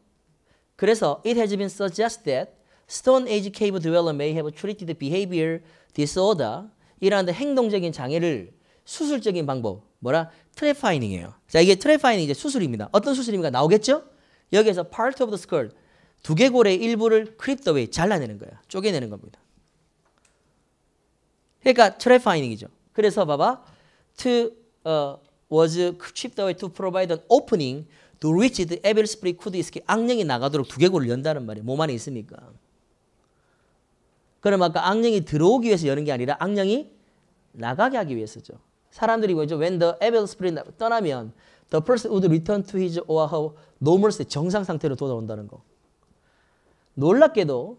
그래서 it has been suggested Stone Age cave dweller may have treated behavior disorder 이러한 행동적인 장애를 수술적인 방법 뭐라 트레파이닝이에요. 자 이게 트레파이닝 이제 수술입니다. 어떤 수술입니까? 나오겠죠? 여기에서 part of the skull 두개골의 일부를 크립 r i p 잘라내는 거야. 쪼개내는 겁니다. 그러니까 트레파이닝이죠. 그래서 봐봐 to uh, was chipped away to provide an opening to reach the evil spirit could is 악령이 나가도록 두개골을 연다는 말이에요. 몸 안에 있으니까. 그럼 아까 악령이 들어오기 위해서 여는 게 아니라 악령이 나가게 하기 위해서죠. 사람들이 뭐죠? When the evil spirit 떠나면 the person would return to his or her normal state, 정상 상태로 돌아온다는 거. 놀랍게도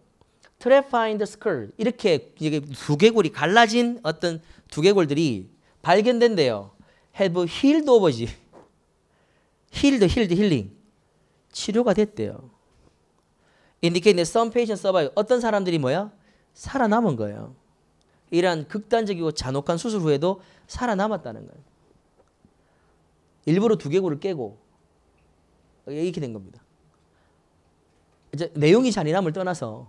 트래파인드 스컬 이렇게 이게 두개골이 갈라진 어떤 두개골들이 발견된대요. Have healed o v e r 힐드, 힐드, 힐링. 치료가 됐대요. i n d i c some patients survive. 어떤 사람들이 뭐야? 살아남은 거예요. 이러한 극단적이고 잔혹한 수술 후에도 살아남았다는 거예요. 일부러 두개골을 깨고 이렇게 된 겁니다. 이제 내용이 잔인함을 떠나서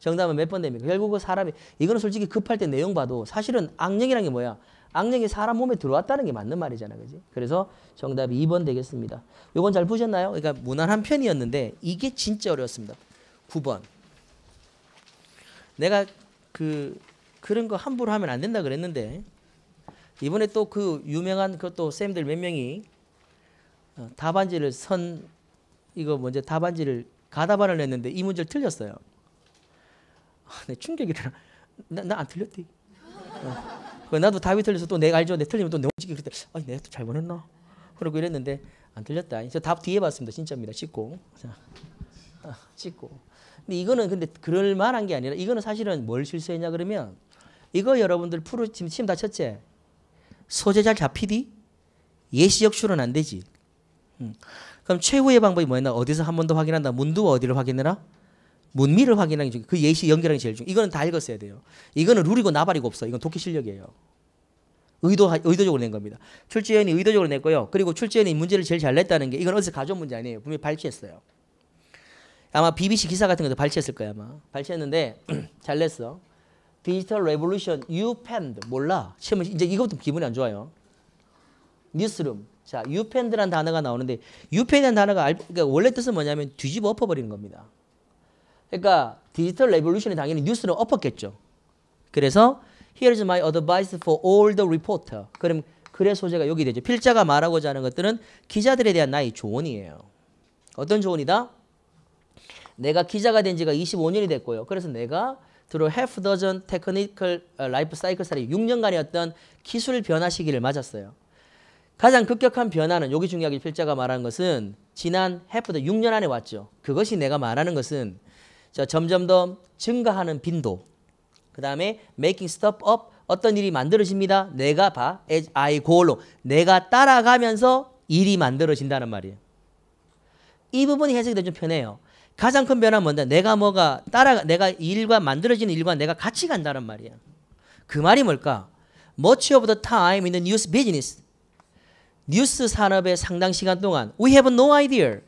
정답은 몇 번 됩니까? 결국은 사람이 이거는 솔직히 급할 때 내용 봐도 사실은 악령이란 게 뭐야? 악령이 사람 몸에 들어왔다는 게 맞는 말이잖아. 그지? 그래서 정답이 2번 되겠습니다. 요건 잘 푸셨나요? 그러니까 무난한 편이었는데 이게 진짜 어려웠습니다. 9번. 내가 그 그런 거 함부로 하면 안 된다 그랬는데 이번에 또 그 유명한 그것도 쌤들 몇 명이 어, 답안지를 선 이거 먼저 답안지를 가답안을 냈는데 이 문제를 틀렸어요. 아, 내 충격이더라. 나안 틀렸대. 어. 나도 답이 틀려서 또 내가 알죠. 내 틀리면 또 너무 지기 그때 아니 내가 또잘보냈나 그러고 이랬는데 안 틀렸다. 이제 답 뒤에 봤습니다. 진짜입니다. 찍고 자, 아, 찍고. 근데 이거는 근데 그럴 만한 게 아니라 이거는 사실은 뭘 실수했냐 그러면 이거 여러분들 프로 지금 침 다쳤지? 소재 잘 잡히디? 예시 역출은안 되지. 음. 그럼 최후의 방법이 뭐였나? 어디서 한 번 더 확인한다. 문두 어디를 확인해라? 문미를 확인하는 게그 예시 연결하는 게 제일 중요. 이거는 다 읽었어야 돼요. 이거는 룰이고 나발이고 없어. 이건 독해 실력이에요. 의도 의도적으로 낸 겁니다. 출제위원이 의도적으로 냈고요. 그리고 출제위원이 문제를 제일 잘 냈다는 게 이건 어디서 가져온 문제 아니에요. 분명히 발췌어요 아마 BBC 기사 같은 것도 발췌했을 거야 아마. 발췌했는데 잘 냈어. 디지털 레볼루션 유펜드 몰라. 시험 이제 이것도 기분이 안 좋아요. 뉴스룸. 자, 유펜드란 단어가 나오는데 유펜이라는 단어가 알, 그러니까 원래 뜻은 뭐냐면 뒤집어 엎어버리는 겁니다. 그러니까 디지털 레볼루션이 당연히 뉴스는 엎었겠죠. 그래서 Here's my advice for all the reporter. 그럼 글의 소재가 여기 되죠. 필자가 말하고자 하는 것들은 기자들에 대한 나의 조언이에요. 어떤 조언이다? 내가 기자가 된 지가 25년이 됐고요. 그래서 내가 through half dozen technical 어, life cycle s t 6년간의 어떤 기술 변화 시기를 맞았어요. 가장 급격한 변화는 여기 중요하게 필자가 말하는 것은 지난 해프터 6년 안에 왔죠. 그것이 내가 말하는 것은 자, 점점 더 증가하는 빈도. 그 다음에 making stuff up 어떤 일이 만들어집니다. 내가 봐, as I go along. 내가 따라가면서 일이 만들어진다는 말이에요. 이 부분이 해석이 좀 편해요. 가장 큰 변화는 뭔데? 내가 뭐가 따라 내가 일과 만들어지는 일과 내가 같이 간다는 말이에요그 말이 뭘까? Much of the time in the news business. 뉴스 산업의 상당 시간 동안 we have no idea.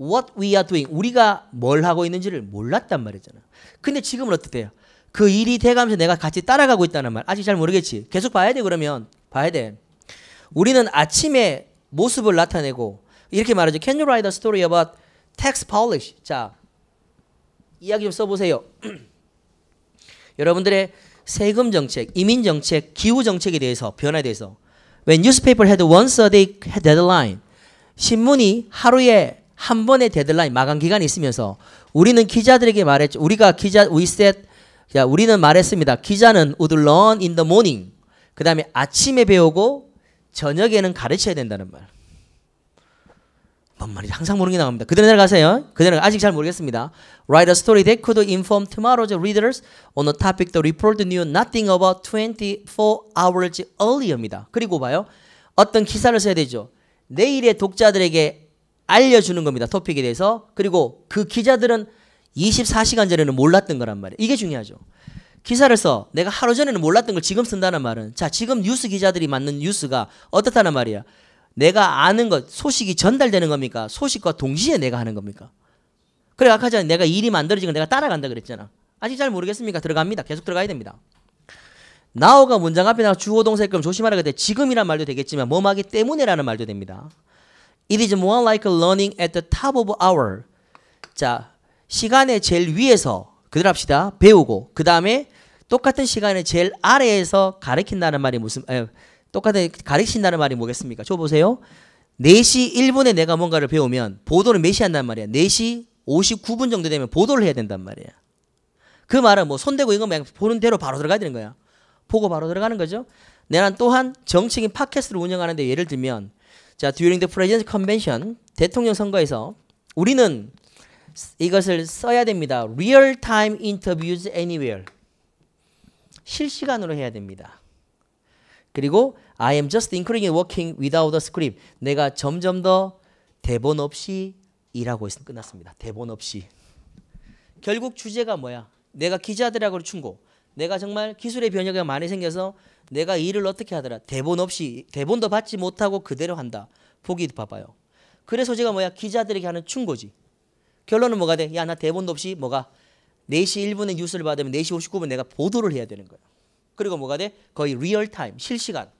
what we are doing 우리가 뭘 하고 있는지를 몰랐단 말이잖아. 근데 지금은 어떻게 돼요? 그 일이 돼가면서 내가 같이 따라가고 있다는 말. 아직 잘 모르겠지. 계속 봐야 돼 그러면 봐야 돼. 우리는 아침에 모습을 나타내고 이렇게 말하죠. Can you write a story about tax polish? 자 이야기 좀 써보세요. 여러분들의 세금 정책, 이민 정책, 기후 정책에 대해서 변화에 대해서. When newspaper had once a day deadline, 신문이 하루에 한 번의 데드라인 마감 기간이 있으면서 우리는 기자들에게 말했죠. 우리가 기자 we said 자, 우리는 말했습니다. 기자는 would learn in the morning. 그다음에 아침에 배우고 저녁에는 가르쳐야 된다는 말. 뭔 말인지 항상 모르는 게 나옵니다. 그대로 가세요 그대로 아직 잘 모르겠습니다. Write a story that could inform tomorrow's readers on a topic the report knew nothing about 24 hours earlier입니다. 그리고 봐요. 어떤 기사를 써야 되죠. 내일의 독자들에게 알려주는 겁니다. 토픽에 대해서. 그리고 그 기자들은 24시간 전에는 몰랐던 거란 말이에요. 이게 중요하죠. 기사를 써. 내가 하루 전에는 몰랐던 걸 지금 쓴다는 말은. 자, 지금 뉴스 기자들이 맞는 뉴스가 어떻다는 말이야. 내가 아는 것, 소식이 전달되는 겁니까? 소식과 동시에 내가 하는 겁니까? 그래, 아까 전에 내가 일이 만들어진 걸 내가 따라간다 그랬잖아. 아직 잘 모르겠습니까? 들어갑니다. 계속 들어가야 됩니다. 나오가 문장 앞에 나와 주호 동사일 면 조심하라 그때 지금이란 말도 되겠지만 뭐하기 때문에라는 말도 됩니다. It is more like learning at the top of hour. 자, 시간의 제일 위에서 그들 합시다. 배우고 그 다음에 똑같은 시간에 제일 아래에서 가르친다는 말이 무슨 에, 똑같은 가르친다는 말이 뭐겠습니까? 저 보세요. 4시 1분에 내가 뭔가를 배우면 보도를 몇시 한단 말이야. 4시 59분 정도 되면 보도를 해야 된단 말이야. 그 말은 뭐 손대고 이거 그냥 보는 대로 바로 들어가야 되는 거야. 보고 바로 들어가는 거죠. 내란 또한 정치인 팟캐스트를 운영하는데 예를 들면 자, during the president's convention 대통령 선거에서 우리는 이것을 써야 됩니다. Real time interviews anywhere. 실시간으로 해야 됩니다. 그리고 I am just increasing working without a script. 내가 점점 더 대본 없이 일하고 있음 끝났습니다. 대본 없이. 결국 주제가 뭐야? 내가 기자들하고 충고. 내가 정말 기술의 변혁이 많이 생겨서 내가 일을 어떻게 하더라 대본 없이 대본도 받지 못하고 그대로 한다 보기 봐봐요 그래서 제가 뭐야 기자들에게 하는 충고지 결론은 뭐가 돼 야 나 대본도 없이 뭐가 4시 1분에 뉴스를 받으면 4시 59분 내가 보도를 해야 되는 거야 그리고 뭐가 돼 거의 리얼타임 실시간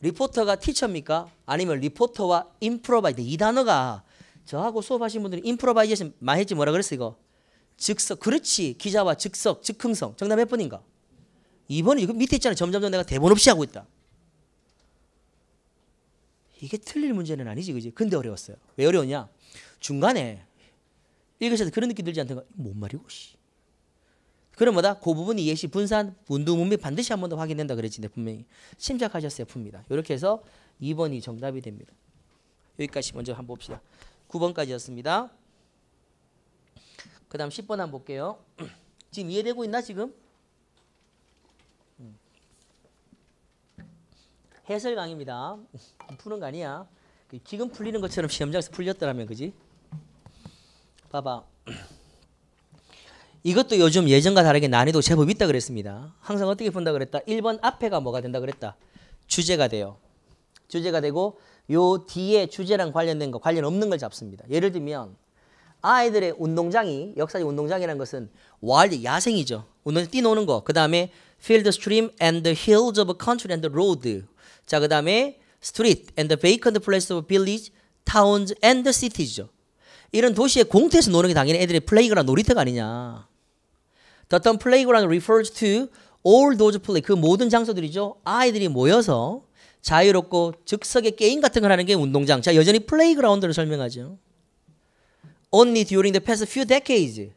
리포터가 티처입니까 아니면 리포터와 인프로바이드 이 단어가 저하고 수업하신 분들이 인프로바이제이션 많이 했지 뭐라 그랬어 이거 즉석 그렇지 기자와 즉석 즉흥성 정답 몇 번인가 2번은 이거 밑에 있잖아. 점점점 내가 대본 없이 하고 있다. 이게 틀릴 문제는 아니지, 그지? 근데 어려웠어요. 왜 어려웠냐? 중간에 읽으셔서 그런 느낌 들지 않던가? 뭔 말이고, 씨. 그럼 뭐다? 그 부분이 예시, 분산, 운동, 문맥 반드시 한 번 더 확인된다 그랬지, 내 분명히. 침착하셨어요, 풉니다. 이렇게 해서 2번이 정답이 됩니다. 여기까지 먼저 한 번 봅시다. 9번까지였습니다. 그 다음 10번 한 번 볼게요. 지금 이해되고 있나, 지금? 해설 강의입니다. 푸는 거 아니야. 그 지금 풀리는 것처럼 시험장에서 풀렸더라면 그지? 봐봐. 이것도 요즘 예전과 다르게 난이도 제법 있다 그랬습니다. 항상 어떻게 푼다 그랬다? 1번 앞에가 뭐가 된다 그랬다? 주제가 돼요. 주제가 되고 요 뒤에 주제랑 관련된 거 관련 없는 걸 잡습니다. 예를 들면 아이들의 운동장이 역사적 운동장이라는 것은 와일 야생이죠. 운동장 뛰노는 거. 그 다음에 필드 스트림 앤 t r e a m and the 드 i l 자, 그 다음에 street and the vacant place of village, towns and the cities죠. 이런 도시의 공터에서 노는 게 당연히 애들의 플레이그라운드 놀이터가 아니냐. The term playground refers to all those play, 그 모든 장소들이죠. 아이들이 모여서 자유롭고 즉석의 게임 같은 걸 하는 게 운동장. 자, 여전히 플레이그라운드를 설명하죠. Only during the past few decades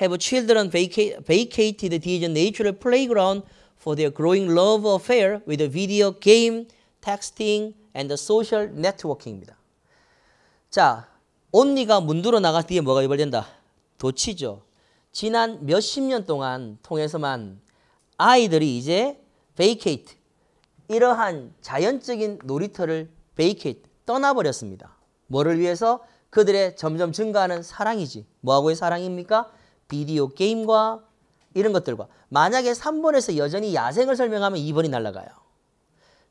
have children vacated the nature playground for their growing love affair with the video game, texting, and the social networking입니다. 자, 언니가 문두러 나가 뒤에 뭐가 유발된다? 도치죠. 지난 몇십 년 동안 통해서만 아이들이 이제 베이케이트 이러한 자연적인 놀이터를 베이케이트 떠나버렸습니다. 뭐를 위해서 그들의 점점 증가하는 사랑이지. 뭐하고의 사랑입니까? 비디오 게임과 이런 것들과 만약에 3번에서 여전히 야생을 설명하면 2번이 날라가요.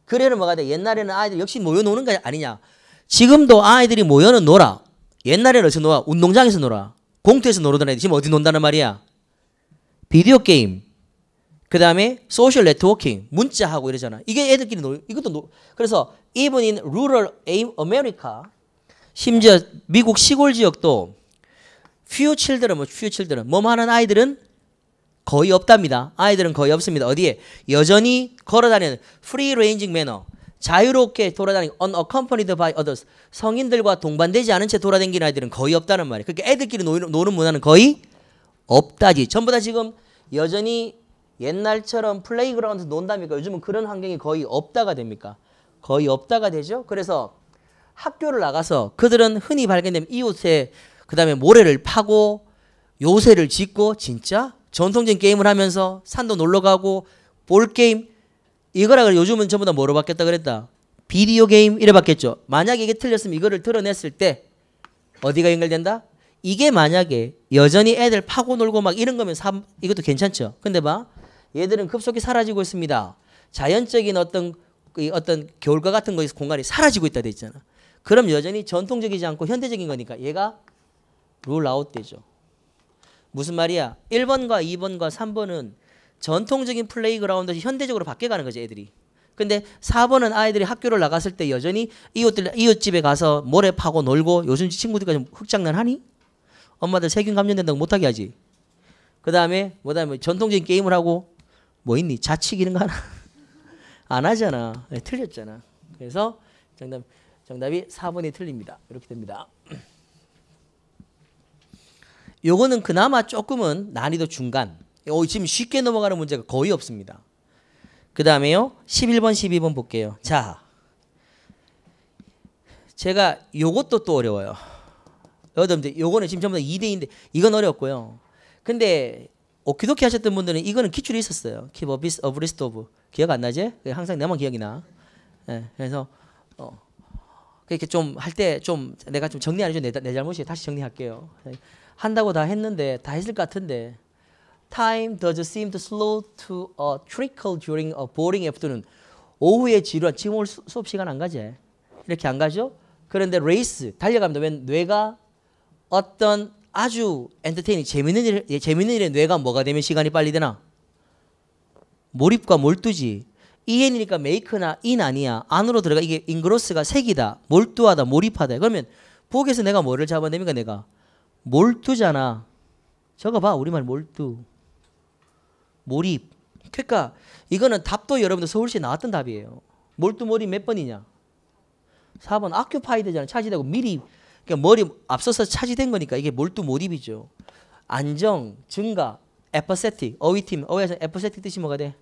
그래는 뭐가 돼? 옛날에는 아이들 역시 모여 노는 거 아니냐? 지금도 아이들이 모여는 놀아. 옛날에는 어디서 놀아? 운동장에서 놀아. 공터에서 놀던 애들 지금 어디 논다는 말이야? 비디오 게임. 그 다음에 소셜 네트워킹, 문자하고 이러잖아. 이게 애들끼리 놀, 이것도 놀. 그래서 even in rural America, 심지어 미국 시골 지역도 few children, 뭐 few children, 뭐 하는 아이들은 거의 없답니다. 아이들은 거의 없습니다. 어디에? 여전히 걸어다니는 free ranging 매너. 자유롭게 돌아다니는 unaccompanied by others. 성인들과 동반되지 않은 채 돌아다니는 아이들은 거의 없다는 말이에요. 그러니까 애들끼리 노는, 노는 문화는 거의 없다지. 전부 다 지금 여전히 옛날처럼 플레이그라운드 논답니까? 요즘은 그런 환경이 거의 없다가 됩니까? 거의 없다가 되죠. 그래서 학교를 나가서 그들은 흔히 발견된이웃의그 다음에 모래를 파고 요새를 짓고 진짜 전통적인 게임을 하면서 산도 놀러 가고 볼 게임 이거라 그래 요즘은 전부 다 뭐로 바뀌었다 그랬다. 비디오 게임 이래 바뀌었죠. 만약에 이게 틀렸으면 이거를 드러냈을 때 어디가 연결된다? 이게 만약에 여전히 애들 파고 놀고 막 이런 거면 사, 이것도 괜찮죠. 근데 봐. 얘들은 급속히 사라지고 있습니다. 자연적인 어떤 어떤 겨울과 같은 거에서 공간이 사라지고 있다 돼 있잖아. 그럼 여전히 전통적이지 않고 현대적인 거니까 얘가 룰 아웃 되죠. 무슨 말이야? 1번과 2번과 3번은 전통적인 플레이그라운드에 현대적으로 바뀌어가는 거죠 애들이. 근데 4번은 아이들이 학교를 나갔을 때 여전히 이웃들 이웃집에 가서 모래 파고 놀고 요즘 친구들까지 흑장난 하니? 엄마들 세균 감염된다고 못하게 하지. 그 다음에 뭐다음에 뭐 전통적인 게임을 하고 뭐 있니? 자치 기는 거 하나 안 하잖아. 네, 틀렸잖아. 그래서 정답 정답이 4번이 틀립니다. 이렇게 됩니다. 요거는 그나마 조금은 난이도 중간. 오, 어, 지금 쉽게 넘어가는 문제가 거의 없습니다. 그 다음에요. 11번, 12번 볼게요. 자. 제가 요것도 또 어려워요. 여러분들 요거는 지금 전부 2대인데 이건 어렵고요. 근데 오키도키 하셨던 분들은 이거는 기출이 있었어요. Keep a b e a s of. 기억 안 나지? 항상 내만 기억이 나. 네, 그래서 어, 이렇게 좀 할 때 좀 내가 좀 정리 안 해줘 내, 내 잘못이 다시 정리할게요. 한다고 다 했는데 다 했을 것 같은데 time does seem to slow to a trickle during a boring afternoon. 오후에 지루한 지금 오늘 수, 업 시간 안 가지? 이렇게 안 가죠? 그런데 레이스 달려갑니다. 왜 뇌가 어떤 아주 엔터테이닝 재밌는 일 예, 재밌는 일에 뇌가 뭐가 되면 시간이 빨리 되나? 몰입과 몰두지. 이엔이니까 메이크나 인 아니야. 안으로 들어가 이게 인그로스가 색이다. 몰두하다, 몰입하다. 그러면 보기에서 내가 뭐를 잡아냅니까 내가? 몰두잖아. 저거 봐. 우리말 몰두. 몰입. 그러니까 이거는 답도 여러분들 서울시 나왔던 답이에요. 몰두 몰입 몇 번이냐? 4번 아큐파이드잖아. 차지되고 미리 그러니까 머리 앞서서 차지된 거니까 이게 몰두 몰입이죠. 안정, 증가, 에퍼세틱, 어휘팀, 어휘에서 에퍼세틱 뜻이 뭐가 돼?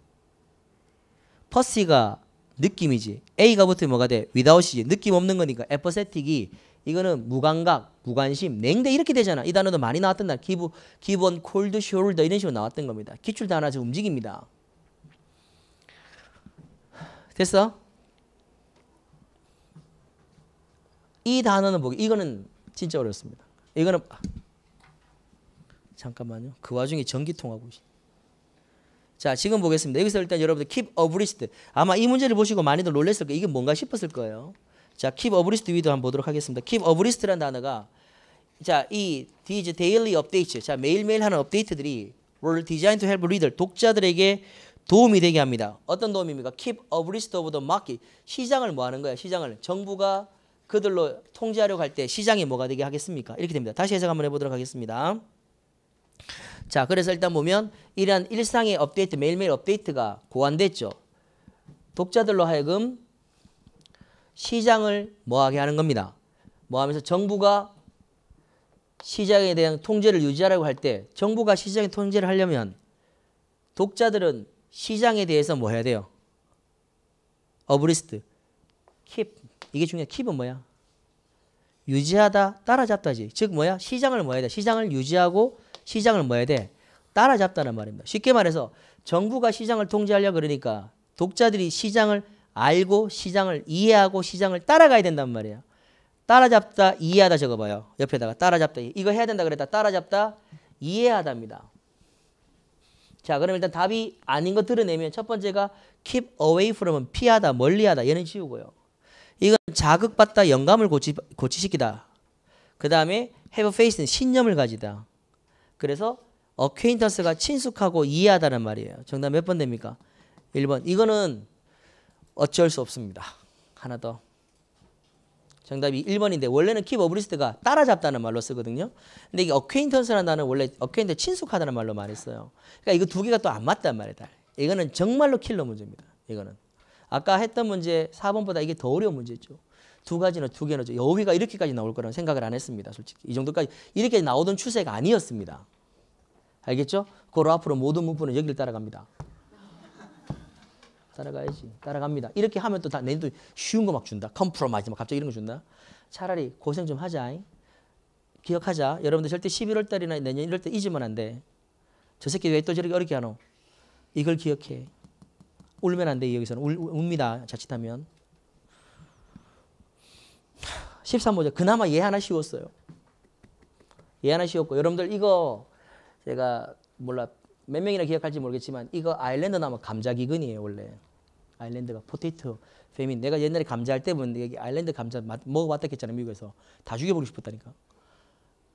퍼시가 느낌이지. A가 붙으면 뭐가 돼? w i t 이지 느낌 없는 거니까 에퍼세틱이 이거는 무감각, 무관심, 냉대 이렇게 되잖아. 이 단어도 많이 나왔던 날. 기부, 기본, 콜드, 숄더 이런 식으로 나왔던 겁니다. 기출 단어에서 움직입니다. 됐어? 이 단어는 보기. 이거는 진짜 어렵습니다. 이거는 아, 잠깐만요. 그 와중에 전기 통하고 자, 지금 보겠습니다. 여기서 일단 여러분들 keep abreast. 아마 이 문제를 보시고 많이들 놀랐을 거예요. 이게 뭔가 싶었을 거예요. 자, keep a list with 한번 보도록 하겠습니다. keep a list라는 단어가 자, 이 these daily updates, 자, 매일매일 하는 업데이트들이 were designed to help reader, 독자들에게 도움이 되게 합니다. 어떤 도움입니까? keep a list of the market. 시장을 뭐 하는 거야? 시장을 정부가 그들로 통제하려고 할 때 시장이 뭐가 되게 하겠습니까? 이렇게 됩니다. 다시 해석 한번 해 보도록 하겠습니다. 자, 그래서 일단 보면 이러한 일상의 업데이트, 매일매일 업데이트가 고안됐죠. 독자들로 하여금 시장을 뭐하게 하는 겁니다. 뭐하면서 정부가 시장에 대한 통제를 유지하라고 할 때 정부가 시장의 통제를 하려면 독자들은 시장에 대해서 뭐 해야 돼요? 어브리스트, 킵 이게 중요해. 킵은 뭐야? 유지하다, 따라잡다지. 즉 뭐야? 시장을 뭐 해야 돼? 시장을 유지하고 시장을 뭐 해야 돼? 따라잡다는 말입니다. 쉽게 말해서 정부가 시장을 통제하려 그러니까 독자들이 시장을 알고 시장을 이해하고 시장을 따라가야 된단 말이에요. 따라잡다 이해하다 적어봐요. 옆에다가 따라잡다 이거 해야 된다 그랬다 따라잡다 이해하답니다자 그럼 일단 답이 아닌 거 드러내면 첫 번째가 keep away from은 피하다 멀리하다 얘는 지우고요. 이건 자극받다 영감을 고치, 고치시키다. 그 다음에 have a f a c e 는 신념을 가지다. 그래서 acquaintance가 친숙하고 이해하다는 말이에요. 정답 몇 번 됩니까? 1번 이거는 어쩔 수 없습니다. 하나 더. 정답이 1번인데 원래는 keep 어브리스트가 따라잡다는 말로 쓰거든요. 근데 이게 acquaintance라는 단어 원래 a c q u a i n t 친숙하다는 말로 말했어요. 그러니까 이거 두 개가 또 안 맞단 말이에 이거는 정말로 킬러 문제입니다. 이거는. 아까 했던 문제 4번보다 이게 더 어려운 문제죠. 두 가지나 두 개나 여우가 이렇게까지 나올 거라는 생각을 안 했습니다. 솔직히 이 정도까지 이렇게 나오던 추세가 아니었습니다. 알겠죠? 고로 앞으로 모든 문법은 여기를 따라갑니다. 따라가야지. 따라갑니다. 이렇게 하면 또 다 내년도 쉬운 거 막 준다. 컴프로마이즈 막 갑자기 이런 거 준다. 차라리 고생 좀 하자. 기억하자. 여러분들 절대 11월 달이나 내년 이럴 때 잊으면 안 돼. 저 새끼 왜 또 저렇게 어렵게 하노? 이걸 기억해. 울면 안 돼. 여기서는 울, 웁니다. 자칫하면. 13호죠. 그나마 얘 예 하나 쉬웠어요. 얘 예 하나 쉬웠고 여러분들 이거 제가 몰라 몇 명이나 기억할지 모르겠지만 이거 아일랜드 나무 뭐 감자기근이에요 원래. 아일랜드가 포테이토 페민 내가 옛날에 감자 할때 보는데 여기 아일랜드 감자 먹어봤다 했잖아요 미국에서 다 죽여버리고 싶었다니까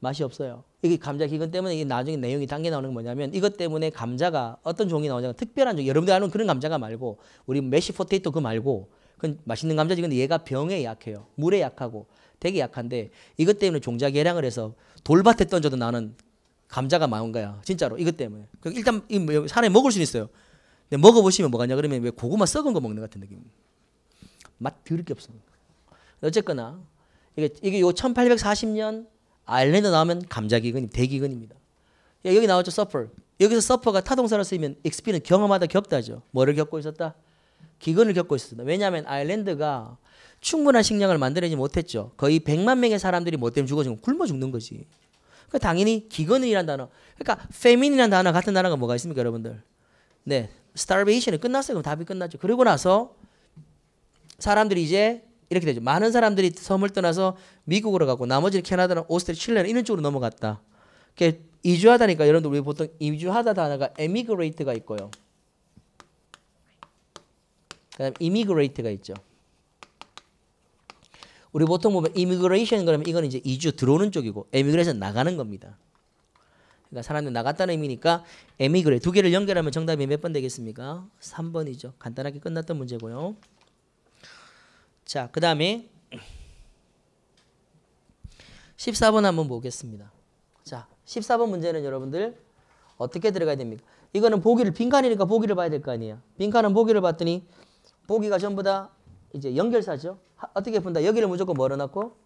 맛이 없어요 이게 감자 기근 때문에 이게 나중에 내용이 단계 나오는 게 뭐냐면 이것 때문에 감자가 어떤 종이 나오냐면 특별한 종 여러분들 아는 그런 감자가 말고 우리 메시 포테이토 그 말고 그건 맛있는 감자지 근데 얘가 병에 약해요 물에 약하고 되게 약한데 이것 때문에 종자 개량을 해서 돌밭에 던져도 나는 감자가 망한 거야 진짜로 이것 때문에 일단 뭐, 사람이 먹을 수 있어요 근데 먹어보시면 뭐가냐 그러면 왜 고구마 썩은 거 먹는 것 같은 느낌. 맛 들을 게 없습니다. 어쨌거나 이게 이게 요 1840년 아일랜드 나오면 감자기근 대기근입니다. 예, 여기 나오죠 s u 여기서 s u 가 타동사로 쓰이면 e x p e 경험하다 겪다죠. 뭐를 겪고 있었다? 기근을 겪고 있었다. 왜냐하면 아일랜드가 충분한 식량을 만들어내지 못했죠. 거의 100만 명의 사람들이 뭐 때문에 죽어지면 굶어 죽는 거지. 그러니까 당연히 기근이란 단어. 그러니까 페민이란 단어 같은 단어가 뭐가 있습니까, 여러분들? 네, 스타베이션이 끝났어요. 그럼 답이 끝났죠. 그러고 나서 사람들이 이제 이렇게 되죠. 많은 사람들이 섬을 떠나서 미국으로 가고 나머지는 캐나다나 오스트리아, 칠레나 이런 쪽으로 넘어갔다. 그러 이주하다니까 여러분들 우리 보통 이주하다 단어가 emigrate가 있고요. 그다음 immigrate가 있죠. 우리 보통 보면 immigration 그러면 이거는 이제 이주 들어오는 쪽이고 emigration 나가는 겁니다. 그러니까 사람이 나갔다는 의미니까 에미그레 두 개를 연결하면 정답이 몇 번 되겠습니까? 3번이죠. 간단하게 끝났던 문제고요. 자, 그 다음에 14번 한번 보겠습니다. 자, 14번 문제는 여러분들 어떻게 들어가야 됩니까? 이거는 보기를 빈칸이니까 보기를 봐야 될 거 아니에요. 빈칸은 보기를 봤더니 보기가 전부 다 이제 연결사죠. 하, 어떻게 푼다? 여기를 무조건 멀어놨고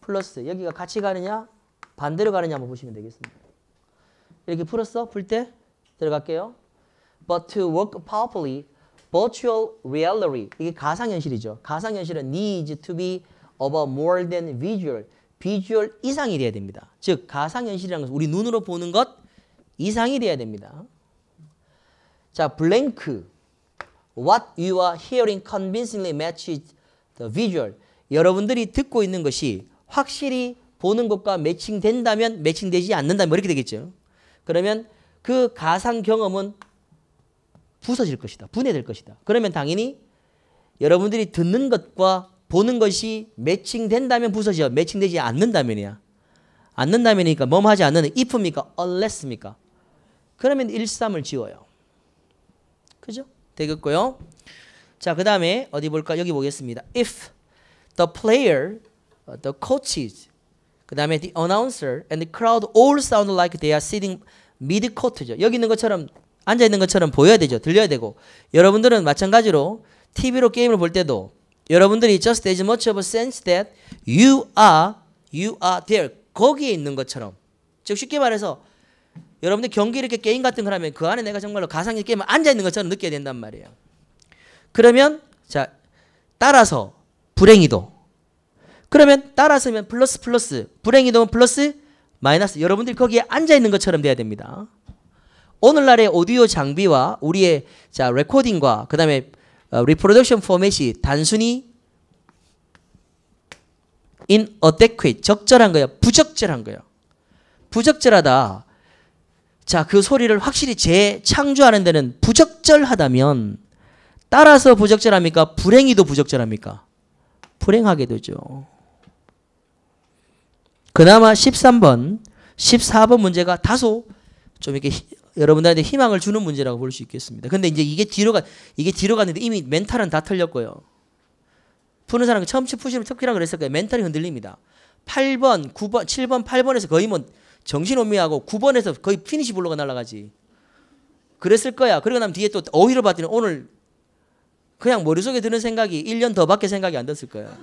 플러스 여기가 같이 가느냐 반대로 가느냐 한번 보시면 되겠습니다. 이렇게 풀었어? 풀 때? 들어갈게요. But to work powerfully, virtual reality. 이게 가상현실이죠. 가상현실은 needs to be about more than visual. 비주얼 이상이 돼야 됩니다. 즉 가상현실이라는 것은 우리 눈으로 보는 것 이상이 돼야 됩니다. 자, 블랭크. What you are hearing convincingly matches the visual. 여러분들이 듣고 있는 것이 확실히 보는 것과 매칭된다면 매칭되지 않는다면 이렇게 되겠죠. 그러면 그 가상 경험은 부서질 것이다. 분해될 것이다. 그러면 당연히 여러분들이 듣는 것과 보는 것이 매칭된다면 부서져. 매칭되지 않는다면이야. 않는다면이니까 뭐하지 않는 if입니까? unless입니까? 그러면 1, 3을 지워요. 그죠? 되겠고요. 자, 그 다음에 어디 볼까? 여기 보겠습니다. If the player, 어, the coaches, 그 다음에 the announcer and the crowd all sound like they are sitting mid court죠. 여기 있는 것처럼 앉아 있는 것처럼 보여야 되죠. 들려야 되고 여러분들은 마찬가지로 TV로 게임을 볼 때도 여러분들이 just as much of a sense that you are you are there 거기에 있는 것처럼 즉 쉽게 말해서 여러분들 경기 이렇게 게임 같은 걸 하면 그 안에 내가 정말로 가상의 게임을 앉아 있는 것처럼 느껴야 된단 말이에요. 그러면 자 따라서 불행이도 그러면 따라서면 플러스 플러스 불행이동은 플러스 마이너스 여러분들 거기에 앉아있는 것처럼 돼야 됩니다. 오늘날의 오디오 장비와 우리의 자 레코딩과 그 다음에 어, 리프로덕션 포맷이 단순히 inadequate 적절한 거예 부적절한 거예 부적절하다. 자, 그 소리를 확실히 재창조하는 데는 부적절하다면 따라서 부적절합니까? 불행히도 부적절합니까? 불행하게 되죠. 그나마 13번, 14번 문제가 다소 좀 이렇게 히, 여러분들한테 희망을 주는 문제라고 볼 수 있겠습니다. 근데 이제 이게 뒤로 가 이게 뒤로 갔는데 이미 멘탈은 다 틀렸고요. 푸는 사람 처음 푸시는 특기라 그랬을 거예요. 멘탈이 흔들립니다. 8번, 9번, 7번, 8번에서 거의 뭐 정신 혼미하고 9번에서 거의 피니시 볼로가 날아가지. 그랬을 거야. 그러고 나면 뒤에 또 어휘를 봤더니 오늘 그냥 머릿속에 드는 생각이 1년 더밖에 생각이 안 됐을 거야.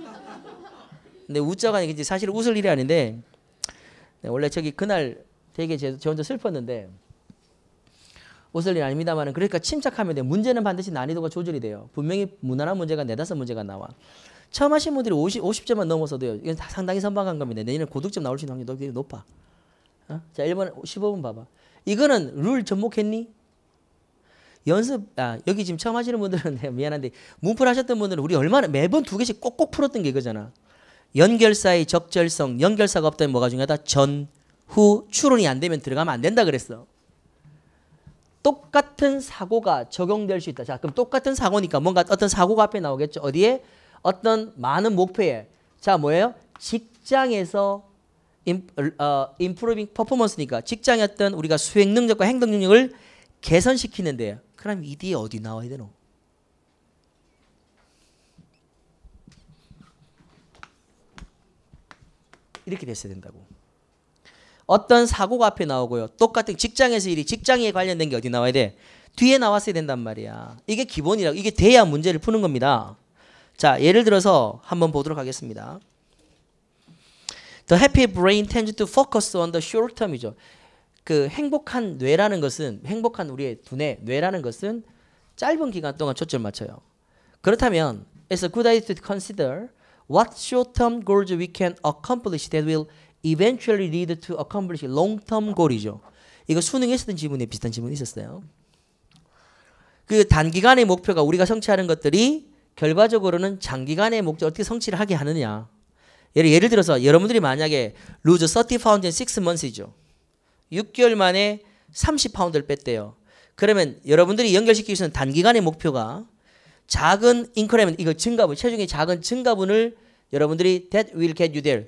근데 웃자가 이제 사실 웃을 일이 아닌데 네, 원래 저기 그날 되게 제, 저 혼자 슬펐는데 웃을 일 아닙니다만은 그러니까 침착하면 돼. 문제는 반드시 난이도가 조절이 돼요. 분명히 무난한 문제가 네다섯 문제가 나와. 처음 하신 분들이 50, 50점만 넘어서도요. 이건 다 상당히 선방한 겁니다. 내년에 고득점 나올 수 있는 확률이 굉장히 높아. 어? 자, 1번 1 5번 봐봐. 이거는 룰 접목했니? 연습, 아, 여기 지금 처음 하시는 분들은 네, 미안한데, 문풀 하셨던 분들은 우리 얼마나 매번 두 개씩 꼭꼭 풀었던 게 이거잖아. 연결사의 적절성, 연결사가 없다면 뭐가 중요하다? 전, 후, 추론이 안 되면 들어가면 안 된다 그랬어. 똑같은 사고가 적용될 수 있다. 자, 그럼 똑같은 사고니까 뭔가 어떤 사고가 앞에 나오겠죠. 어디에? 어떤 많은 목표에. 자, 뭐예요? 직장에서 어, improving performance니까 직장이었던 우리가 수행 능력과 행동 능력을 개선시키는데 그럼 이 뒤에 어디 나와야 되노? 이렇게 됐어야 된다고. 어떤 사고가 앞에 나오고요. 똑같은 직장에서 일이 직장에 관련된 게 어디 나와야 돼? 뒤에 나왔어야 된단 말이야. 이게 기본이라고. 이게 돼야 문제를 푸는 겁니다. 자, 예를 들어서 한번 보도록 하겠습니다. The happy brain tends to focus on the short term이죠. 그 행복한 뇌라는 것은 행복한 우리의 두뇌, 뇌라는 것은 짧은 기간 동안 초점을 맞춰요. 그렇다면 it's a good idea to consider what short-term goals we can accomplish that will eventually lead to accomplish long-term goal이죠. 이거 수능에 쓰던 질문에 비슷한 질문이 있었어요. 그 단기간의 목표가 우리가 성취하는 것들이 결과적으로는 장기간의 목적 어떻게 성취를 하게 하느냐. 예를, 예를 들어서 여러분들이 만약에 루즈 30 파운드 6 months이죠. 6개월 만에 30 파운드를 뺐대요. 그러면 여러분들이 연결시키기 위해서는 단기간의 목표가 작은 인크레멘 이거 증가분 체중의 작은 증가분을 여러분들이 that will get you there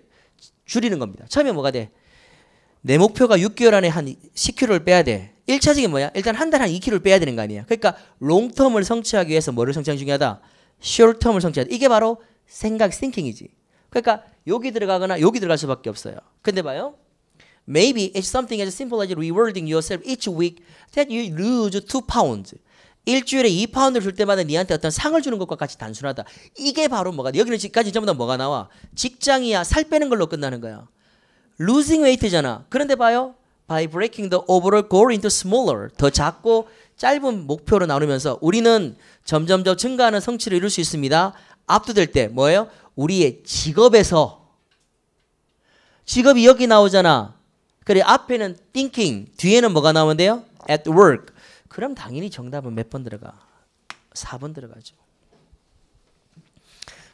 줄이는 겁니다. 처음에 뭐가 돼? 내 목표가 6개월 안에 한 10kg를 빼야 돼. 1차적인 뭐야? 일단 한 달에 한 2kg를 빼야 되는 거 아니야. 그러니까 롱텀을 성취하기 위해서 뭐를 성취하는 중요하다? 숏텀을 성취하다. 이게 바로 생각, t h i 이지 그러니까 여기 들어가거나 여기 들어갈 수밖에 없어요. 근데 봐요. Maybe it's something as simple as rewarding yourself each week that you lose 2 pounds. 일주일에 2파운드를 줄 때마다 니한테 어떤 상을 주는 것과 같이 단순하다. 이게 바로 뭐가 여기는 지금까지 전부 다 뭐가 나와? 직장이야. 살 빼는 걸로 끝나는 거야. losing weight잖아. 그런데 봐요. by breaking the overall goal into smaller 더 작고 짧은 목표로 나누면서 우리는 점점점 증가하는 성취를 이룰 수 있습니다. 압도될 때 뭐예요? 우리의 직업에서 직업이 여기 나오잖아. 그래 앞에는 thinking 뒤에는 뭐가 나오는데요? at work 그럼 당연히 정답은 몇 번 들어가? 4번 들어가죠.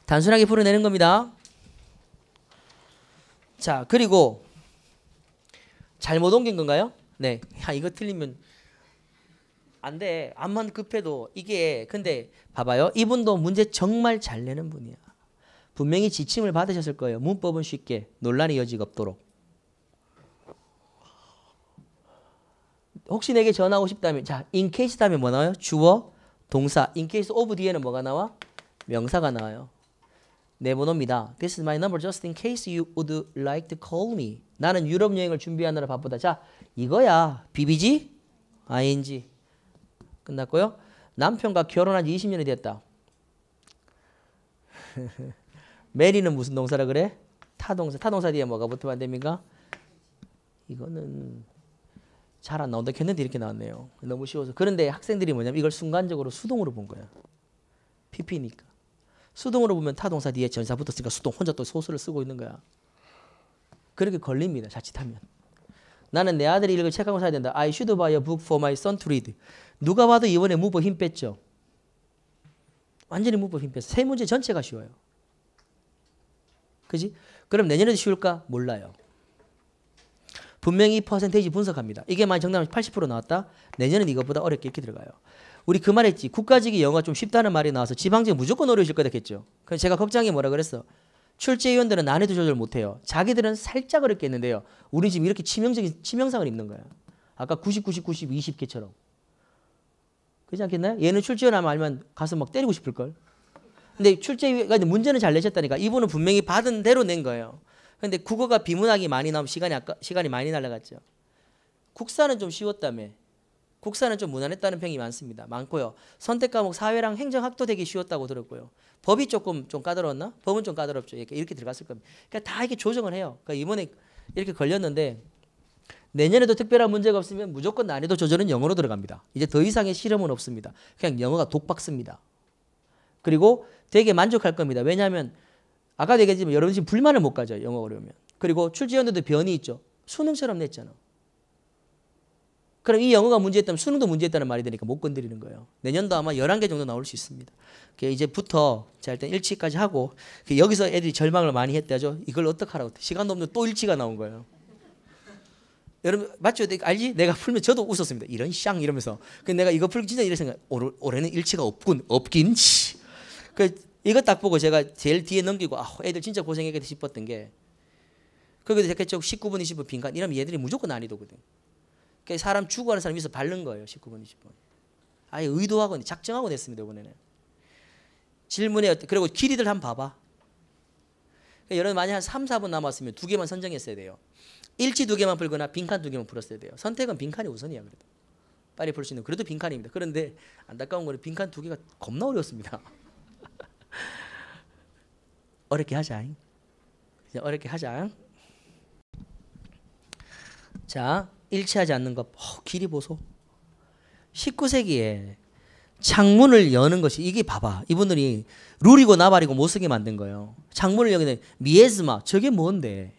단순하게 풀어내는 겁니다. 자, 그리고 잘못 옮긴 건가요? 네. 야, 이거 틀리면 안 돼. 암만 급해도 이게 근데 봐봐요. 이분도 문제 정말 잘 내는 분이야. 분명히 지침을 받으셨을 거예요. 문법은 쉽게 논란의 여지가 없도록. 혹시 내게 전하고 싶다면 자 in case 다음에 뭐 나와요? 주어, 동사. in case of 뒤에는 뭐가 나와? 명사가 나와요. 네 번호입니다. This is my number just in case you would like to call me. 나는 유럽 여행을 준비하느라 바쁘다. 자 이거야. BBG, ING. 끝났고요. 남편과 결혼한 지 20년이 됐다. 메리는 무슨 동사라 그래? 타동사. 타동사 뒤에 뭐가 붙으면 안 됩니까? 이거는 잘안 나온다 켰는데 이렇게 나왔네요. 너무 쉬워서. 그런데 학생들이 뭐냐면 이걸 순간적으로 수동으로 본 거야. PP니까. 수동으로 보면 타동사 뒤에 전사 붙었으니까 수동 혼자 또 소수를 쓰고 있는 거야. 그렇게 걸립니다. 자칫하면. 나는 내 아들이 읽을 책한 권 사야 된다. I should buy a book for my son to read. 누가 봐도 이번에 무법 힘 뺐죠. 완전히 무법 힘 뺐어. 세 문제 전체가 쉬워요. 그지? 그럼 내년에도 쉬울까? 몰라요. 분명히 퍼센테이지 분석합니다. 이게 만약 정답이 80% 나왔다? 내년은 이것보다 어렵게 이렇게 들어가요. 우리 그 말했지. 국가직이 영어가 좀 쉽다는 말이 나와서 지방직 무조건 어려워질 거다 했죠. 그래서 제가 걱정이 뭐라 그랬어? 출제위원들은 난해도 조절 못해요. 자기들은 살짝 어렵게 했는데요. 우리 지금 이렇게 치명적인 치명상을 입는 거야. 아까 90, 90, 90, 20개처럼. 그렇지 않겠나요? 얘는 출제위원 하면 알면 가서 막 때리고 싶을걸. 근데 출제위가 문제는 잘 내셨다니까. 이분은 분명히 받은 대로 낸 거예요. 근데 국어가 비문학이 많이 나오면 시간이 아까 시간이 많이 날라갔죠. 국사는 좀 쉬웠다며. 국사는 좀 무난했다는 평이 많습니다. 많고요. 선택 과목 사회랑 행정학도 되게 쉬웠다고 들었고요. 법이 조금 좀 까다로웠나? 법은 좀 까다롭죠. 이렇게, 이렇게 들어갔을 겁니다. 그러니까 다 이렇게 조정을 해요. 그러니까 이번에 이렇게 걸렸는데 내년에도 특별한 문제가 없으면 무조건 난이도 조절은 영어로 들어갑니다. 이제 더 이상의 실험은 없습니다. 그냥 영어가 독박습니다. 그리고 되게 만족할 겁니다. 왜냐하면 아까도 얘기했지만 여러분이 불만을 못 가져요. 영어 어려우면. 그리고 출제연도도 변이 있죠. 수능처럼 냈잖아. 그럼 이 영어가 문제였다면 수능도 문제였다는 말이 되니까 못 건드리는 거예요. 내년도 아마 11개 정도 나올 수 있습니다. 이제부터 자 일단 일치까지 하고 그 여기서 애들이 절망을 많이 했다죠. 이걸 어떡하라고. 시간도 없는데 또 일치가 나온 거예요. 여러분 맞죠? 네, 알지? 내가 풀면 저도 웃었습니다. 이런 쌍 이러면서. 근 내가 이거 풀기 진짜 이래 생각. 올해는 일치가 없군. 없긴. 그 이거 딱 보고 제가 제일 뒤에 넘기고 아, 애들 진짜 고생했겠다 싶었던 게 거기도 적겠죠. 19분, 20분 빈칸. 이러면 얘들이 무조건 난이도거든. 그러니까 사람 죽어가는 사람이 있어 바른 거예요. 19분, 20분. 아예 의도하고 작정하고 냈습니다. 이번에는. 질문에 그리고 길이들 한 번 봐봐. 그러니까 여러분 만약 한 3, 4분 남았으면 두 개만 선정했어야 돼요. 일지 두 개만 풀거나 빈칸 두 개만 풀었어야 돼요. 선택은 빈칸이 우선이야 그래도. 빨리 풀 수 있는 그래도 빈칸입니다. 그런데 안타까운 거는 빈칸 두 개가 겁나 어려웠습니다. 어렵게 하자. 어렵게 하자. 자, 일치하지 않는 것. 어, 길이 보소. 19세기에 창문을 여는 것이 이게 봐봐. 이분들이 룰이고 나발이고 못 쓰게 만든 거예요. 창문을 여기는 미에즈마. 저게 뭔데?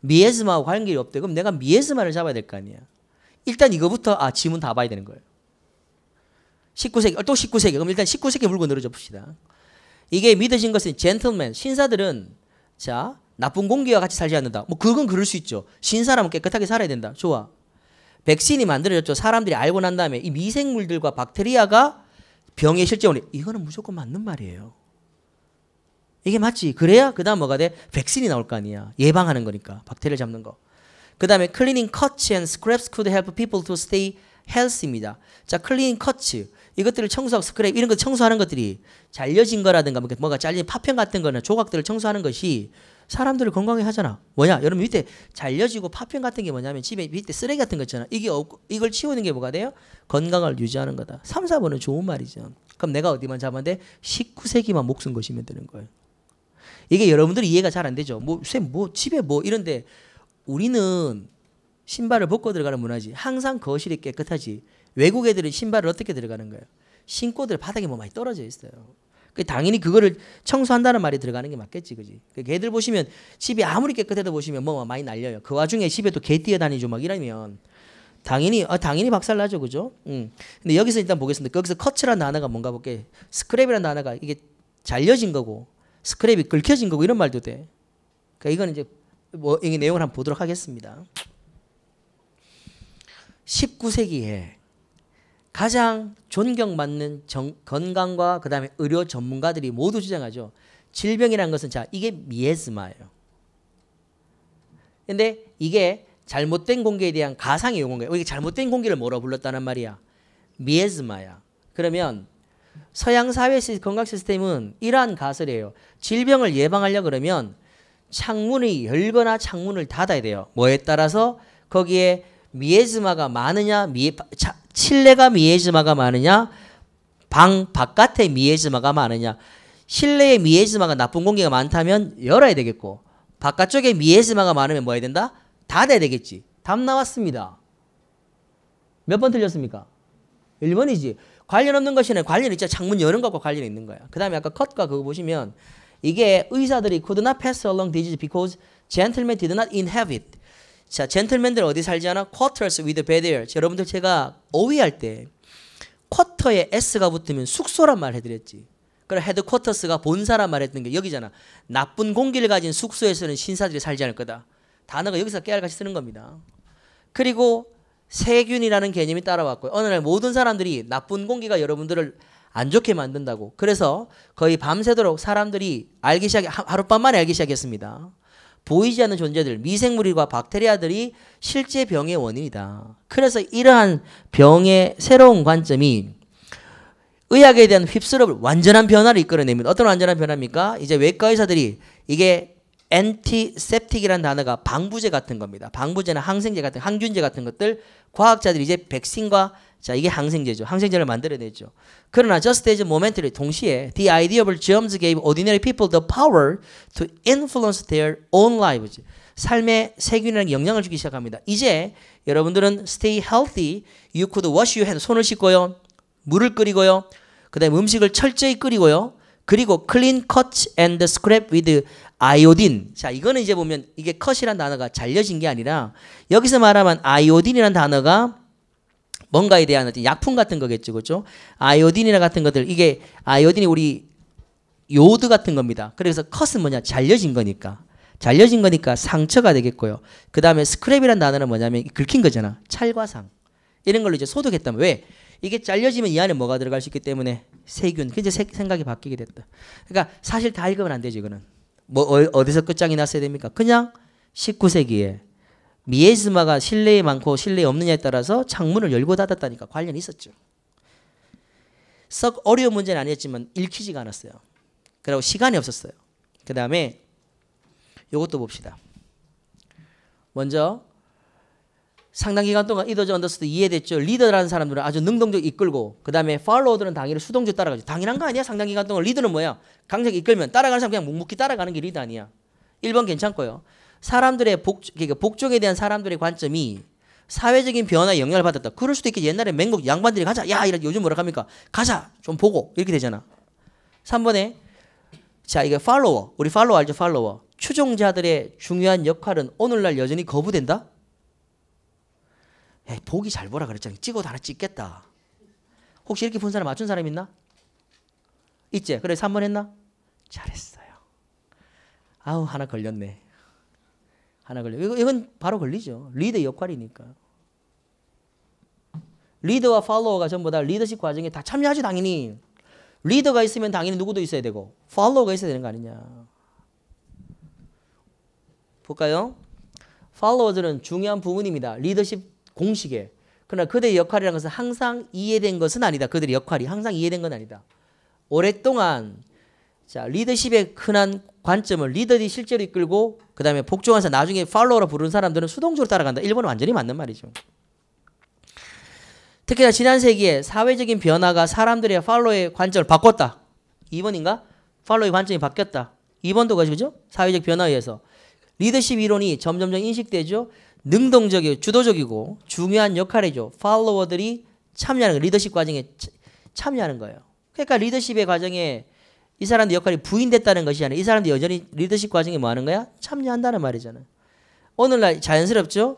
미에즈마하고 관계이 없대. 그럼 내가 미에즈마를 잡아야 될 거 아니야. 일단 이거부터 아 지문 다 봐야 되는 거예요. 19세기 어, 또 19세기 그럼 일단 19세기 물고 늘어져 봅시다. 이게 믿으신 것은 젠틀맨 신사들은 자 나쁜 공기와 같이 살지 않는다. 뭐 그건 그럴 수 있죠. 신사람은 깨끗하게 살아야 된다. 좋아. 백신이 만들어졌죠. 사람들이 알고 난 다음에 이 미생물들과 박테리아가 병의 실제원이 이거는 무조건 맞는 말이에요. 이게 맞지. 그래야 그다음 뭐가 돼? 백신이 나올 거 아니야. 예방하는 거니까. 박테리아 잡는 거. 그다음에 클리닝 a n 앤 스크랩스 t s and scraps could help people to stay healthy입니다. 자, 클리닝 a n 이것들을 청소하고 스크랩 이런 거 청소하는 것들이 잘려진 거라든가 뭔가 뭐 잘린 파편 같은 거는 조각들을 청소하는 것이 사람들을 건강해 하잖아. 뭐냐? 여러분 밑에 잘려지고 파편 같은 게 뭐냐면 집에 밑에 쓰레기 같은 거 있잖아. 이게 없고 이걸 치우는 게 뭐가 돼요? 건강을 유지하는 거다. 3, 4번은 좋은 말이죠. 그럼 내가 어디만 잡았는데 19세기만 목숨 거시면 되는 거예요. 이게 여러분들이 이해가 잘 안 되죠. 뭐, 뭐, 집에 뭐 이런데 우리는 신발을 벗고 들어가는 문화지. 항상 거실이 깨끗하지. 외국 애들은 신발을 어떻게 들어가는 거예요? 신고들 바닥에 뭐 많이 떨어져 있어요. 그 당연히 그거를 청소한다는 말이 들어가는 게 맞겠지, 그지? 그 개들 보시면 집이 아무리 깨끗해도 보시면 뭐 많이 날려요. 그 와중에 집에 또 개 뛰어다니죠, 막 이러면 당연히 아, 당연히 박살 나죠, 그죠? 음. 근데 여기서 일단 보겠습니다. 거기서 커츠라는 단어가 뭔가 볼게. 스크랩이라는 단어가 이게 잘려진 거고 스크랩이 긁혀진 거고 이런 말도 돼. 그러니까 이건 이제 뭐이 내용을 한번 보도록 하겠습니다. 19세기에 가장 존경받는 정, 건강과 그다음에 의료 전문가들이 모두 주장하죠. 질병이라는 것은 자 이게 미에스마예요. 근데 이게 잘못된 공개에 대한 가상의 용어인 거예요. 이게 잘못된 공개를 뭐라 불렀다는 말이야. 미에스마야. 그러면 서양 사회 건강 시스템은 이러한 가설이에요. 질병을 예방하려 그러면 창문의 열거나 창문을 닫아야 돼요. 뭐에 따라서 거기에 미에즈마가 많으냐 미에, 차, 실내가 미에즈마가 많으냐 방 바깥에 미에즈마가 많으냐 실내에 미에즈마가 나쁜 공기가 많다면 열어야 되겠고 바깥쪽에 미에즈마가 많으면 뭐 해야 된다? 닫아야 되겠지. 답 나왔습니다. 몇 번 틀렸습니까? 1번이지. 관련 없는 것이네. 관련 있죠. 창문 여는 것과 관련 있는 거야. 그 다음에 아까 컷과 그거 보시면 이게 의사들이 could not pass along disease because gentlemen did not inhabit. 자, 젠틀맨들 어디 살지 않아? quarters with bad air. 여러분들 제가 어휘할 때 쿼터에 s가 붙으면 숙소란 말 해드렸지. 그럼 헤드쿼터스가 본사란 말했던 게 여기잖아. 나쁜 공기를 가진 숙소에서는 신사들이 살지 않을 거다. 단어가 여기서 깨알같이 쓰는 겁니다. 그리고 세균이라는 개념이 따라왔고요. 어느 날 모든 사람들이 나쁜 공기가 여러분들을 안 좋게 만든다고. 그래서 거의 밤새도록 사람들이 알기 시작, 하룻밤만에 알기 시작했습니다. 보이지 않는 존재들, 미생물과 박테리아들이 실제 병의 원인이다. 그래서 이러한 병의 새로운 관점이 의학에 대한 휩쓸업을 완전한 변화를 이끌어냅니다. 어떤 완전한 변화입니까? 이제 외과 의사들이 이게 엔티셉틱이라는 단어가 방부제 같은 겁니다. 방부제나 항생제 같은 항균제 같은 것들 과학자들이 이제 백신과 자, 이게 항생제죠. 항생제를 만들어내죠. 그러나 just as momentarily 동시에 the idea of germs gave ordinary people the power to influence their own lives. 삶의 세균이라는 영향을 주기 시작합니다. 이제 여러분들은 stay healthy. You could wash your hands. 손을 씻고요. 물을 끓이고요. 그다음 음식을 철저히 끓이고요. 그리고 clean cut and scrape with 아이오딘. 자, 이거는 이제 보면 이게 컷이란 단어가 잘려진 게 아니라 여기서 말하면 아이오딘이란 단어가 뭔가에 대한 어떤 약품 같은 거겠죠. 그죠? 아이오딘이나 같은 것들. 이게 아이오딘이 우리 요드 같은 겁니다. 그래서 컷은 뭐냐? 잘려진 거니까. 잘려진 거니까 상처가 되겠고요. 그 다음에 스크랩이란 단어는 뭐냐면 긁힌 거잖아. 찰과상. 이런 걸로 이제 소독했다면 왜? 이게 잘려지면 이 안에 뭐가 들어갈 수 있기 때문에 세균. 이제 세, 생각이 바뀌게 됐다. 그러니까 사실 다 읽으면 안 되지, 이거는. 뭐, 어, 디서 끝장이 났어야 됩니까? 그냥 19세기에 미에즈마가 실내에 많고 실내에 없느냐에 따라서 창문을 열고 닫았다니까 관련이 있었죠. 썩 어려운 문제는 아니었지만 읽히지가 않았어요. 그리고 시간이 없었어요. 그 다음에 이것도 봅시다. 먼저 상당 기간 동안 이더즈 언더스드 이해됐죠. 리더라는 사람들은 아주 능동적 이끌고 그 다음에 팔로워들은 당일을 수동적 따라가죠. 당연한 거 아니야? 상당 기간 동안 리더는 뭐야? 강력 이끌면 따라가는 사람 그냥 묵묵히 따라가는 게 리더 아니야. 1번 괜찮고요. 사람들의 복, 그러니까 복종에 대한 사람들의 관점이 사회적인 변화에 영향을 받았다. 그럴 수도 있겠지. 옛날에 맹국 양반들이 가자. 야, 이런 요즘 뭐라 합니까? 가자. 좀 보고. 이렇게 되잖아. 3번에 자, 이게 팔로워. 우리 팔로워 알죠? 팔로워. 추종자들의 중요한 역할은 오늘날 여전히 거부된다? 에 보기 잘 보라 그랬잖아. 찍어도 하나 찍겠다. 혹시 이렇게 본 사람 맞춘 사람 있나? 있지? 그래, 3번 했나? 잘했어요. 아우, 하나 걸렸네. 하나 걸려. 이건 바로 걸리죠. 리더 역할이니까. 리더와 팔로워가 전부 다 리더십 과정에 다 참여하지 당연히. 리더가 있으면 당연히 누구도 있어야 되고 팔로워가 있어야 되는 거 아니냐. 볼까요? 팔로워들은 중요한 부분입니다. 리더십 공식에. 그러나 그들의 역할이라는 것은 항상 이해된 것은 아니다. 그들의 역할이 항상 이해된 건 아니다. 오랫동안 자, 리더십의 흔한 관점을 리더들이 실제로 이끌고 그 다음에 복종한 사람 나중에 팔로워로 부르는 사람들은 수동적으로 따라간다. 일본은 완전히 맞는 말이죠. 특히나 지난 세기에 사회적인 변화가 사람들의 팔로의 관점을 바꿨다. 2번인가? 팔로의 관점이 바뀌었다. 2번도 그죠? 사회적 변화에 의해서. 리더십 이론이 점점점 인식되죠. 능동적이고 주도적이고 중요한 역할이죠. 팔로워들이 참여하는 거예요. 리더십 과정에 참여하는 거예요. 그러니까 리더십의 과정에 이 사람들 역할이 부인됐다는 것이 아니라 이 사람들 여전히 리더십 과정에 뭐 하는 거야? 참여한다는 말이잖아 오늘날 자연스럽죠?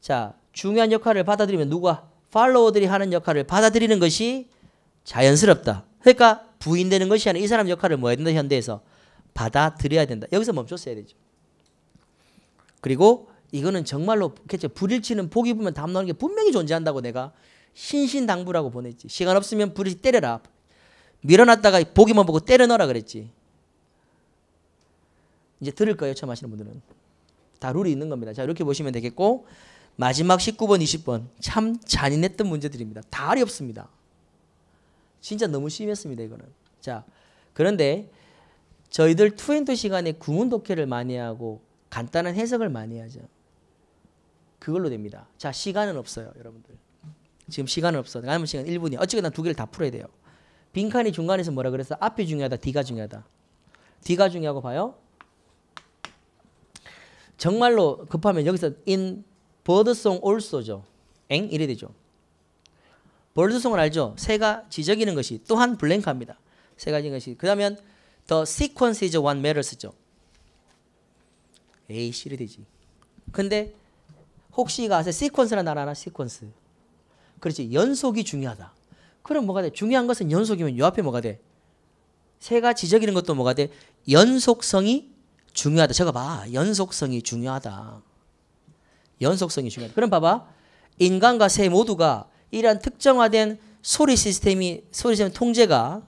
자, 중요한 역할을 받아들이면 누가? 팔로워들이 하는 역할을 받아들이는 것이 자연스럽다. 그러니까 부인되는 것이 아니라 이 사람 역할을 뭐 해야 된다, 현대에서? 받아들여야 된다. 여기서 멈췄어야 되죠. 그리고 이거는 정말로 그렇죠. 불일치는 보기 보면 다음 나오는 게 분명히 존재한다고 내가 신신당부라고 보냈지. 시간 없으면 불일치 때려라. 밀어놨다가 보기만 보고 때려 넣어라 그랬지. 이제 들을 거예요. 처음 하시는 분들은. 다 룰이 있는 겁니다. 자 이렇게 보시면 되겠고 마지막 19번, 20번 참 잔인했던 문제들입니다. 다 어렵습니다. 진짜 너무 심했습니다. 이거는. 자 그런데 저희들 투엔토 시간에 구문 독해를 많이 하고 간단한 해석을 많이 하죠. 그걸로 됩니다. 자 시간은 없어요. 여러분들. 지금 시간은 없어. 남은 시간 1분이야. 어쨌든 두 개를 다 풀어야 돼요. 빈칸이 중간에서 뭐라 그랬어? 앞이 중요하다, 뒤가 중요하다. 뒤가 중요하고 봐요. 정말로 급하면 여기서 in 버드송 올소죠. 엥? 이래 되죠. 버드송을 알죠? 새가 지적이는 것이 또한 블랭크합니다. 새가 지는 것이. 그다음 the sequence is one matter 쓰죠. 에이 씨래 되지. 근데 혹시 이거 아세요? 시퀀스란 단어 하나? 시퀀스. 그렇지. 연속이 중요하다. 그럼 뭐가 돼? 중요한 것은 연속이면 요 앞에 뭐가 돼? 새가 지적이는 것도 뭐가 돼? 연속성이 중요하다. 제가 봐. 연속성이 중요하다. 연속성이 중요하다. 그럼 봐봐. 인간과 새 모두가 이러한 특정화된 소리 시스템이 소리 시스템 통제가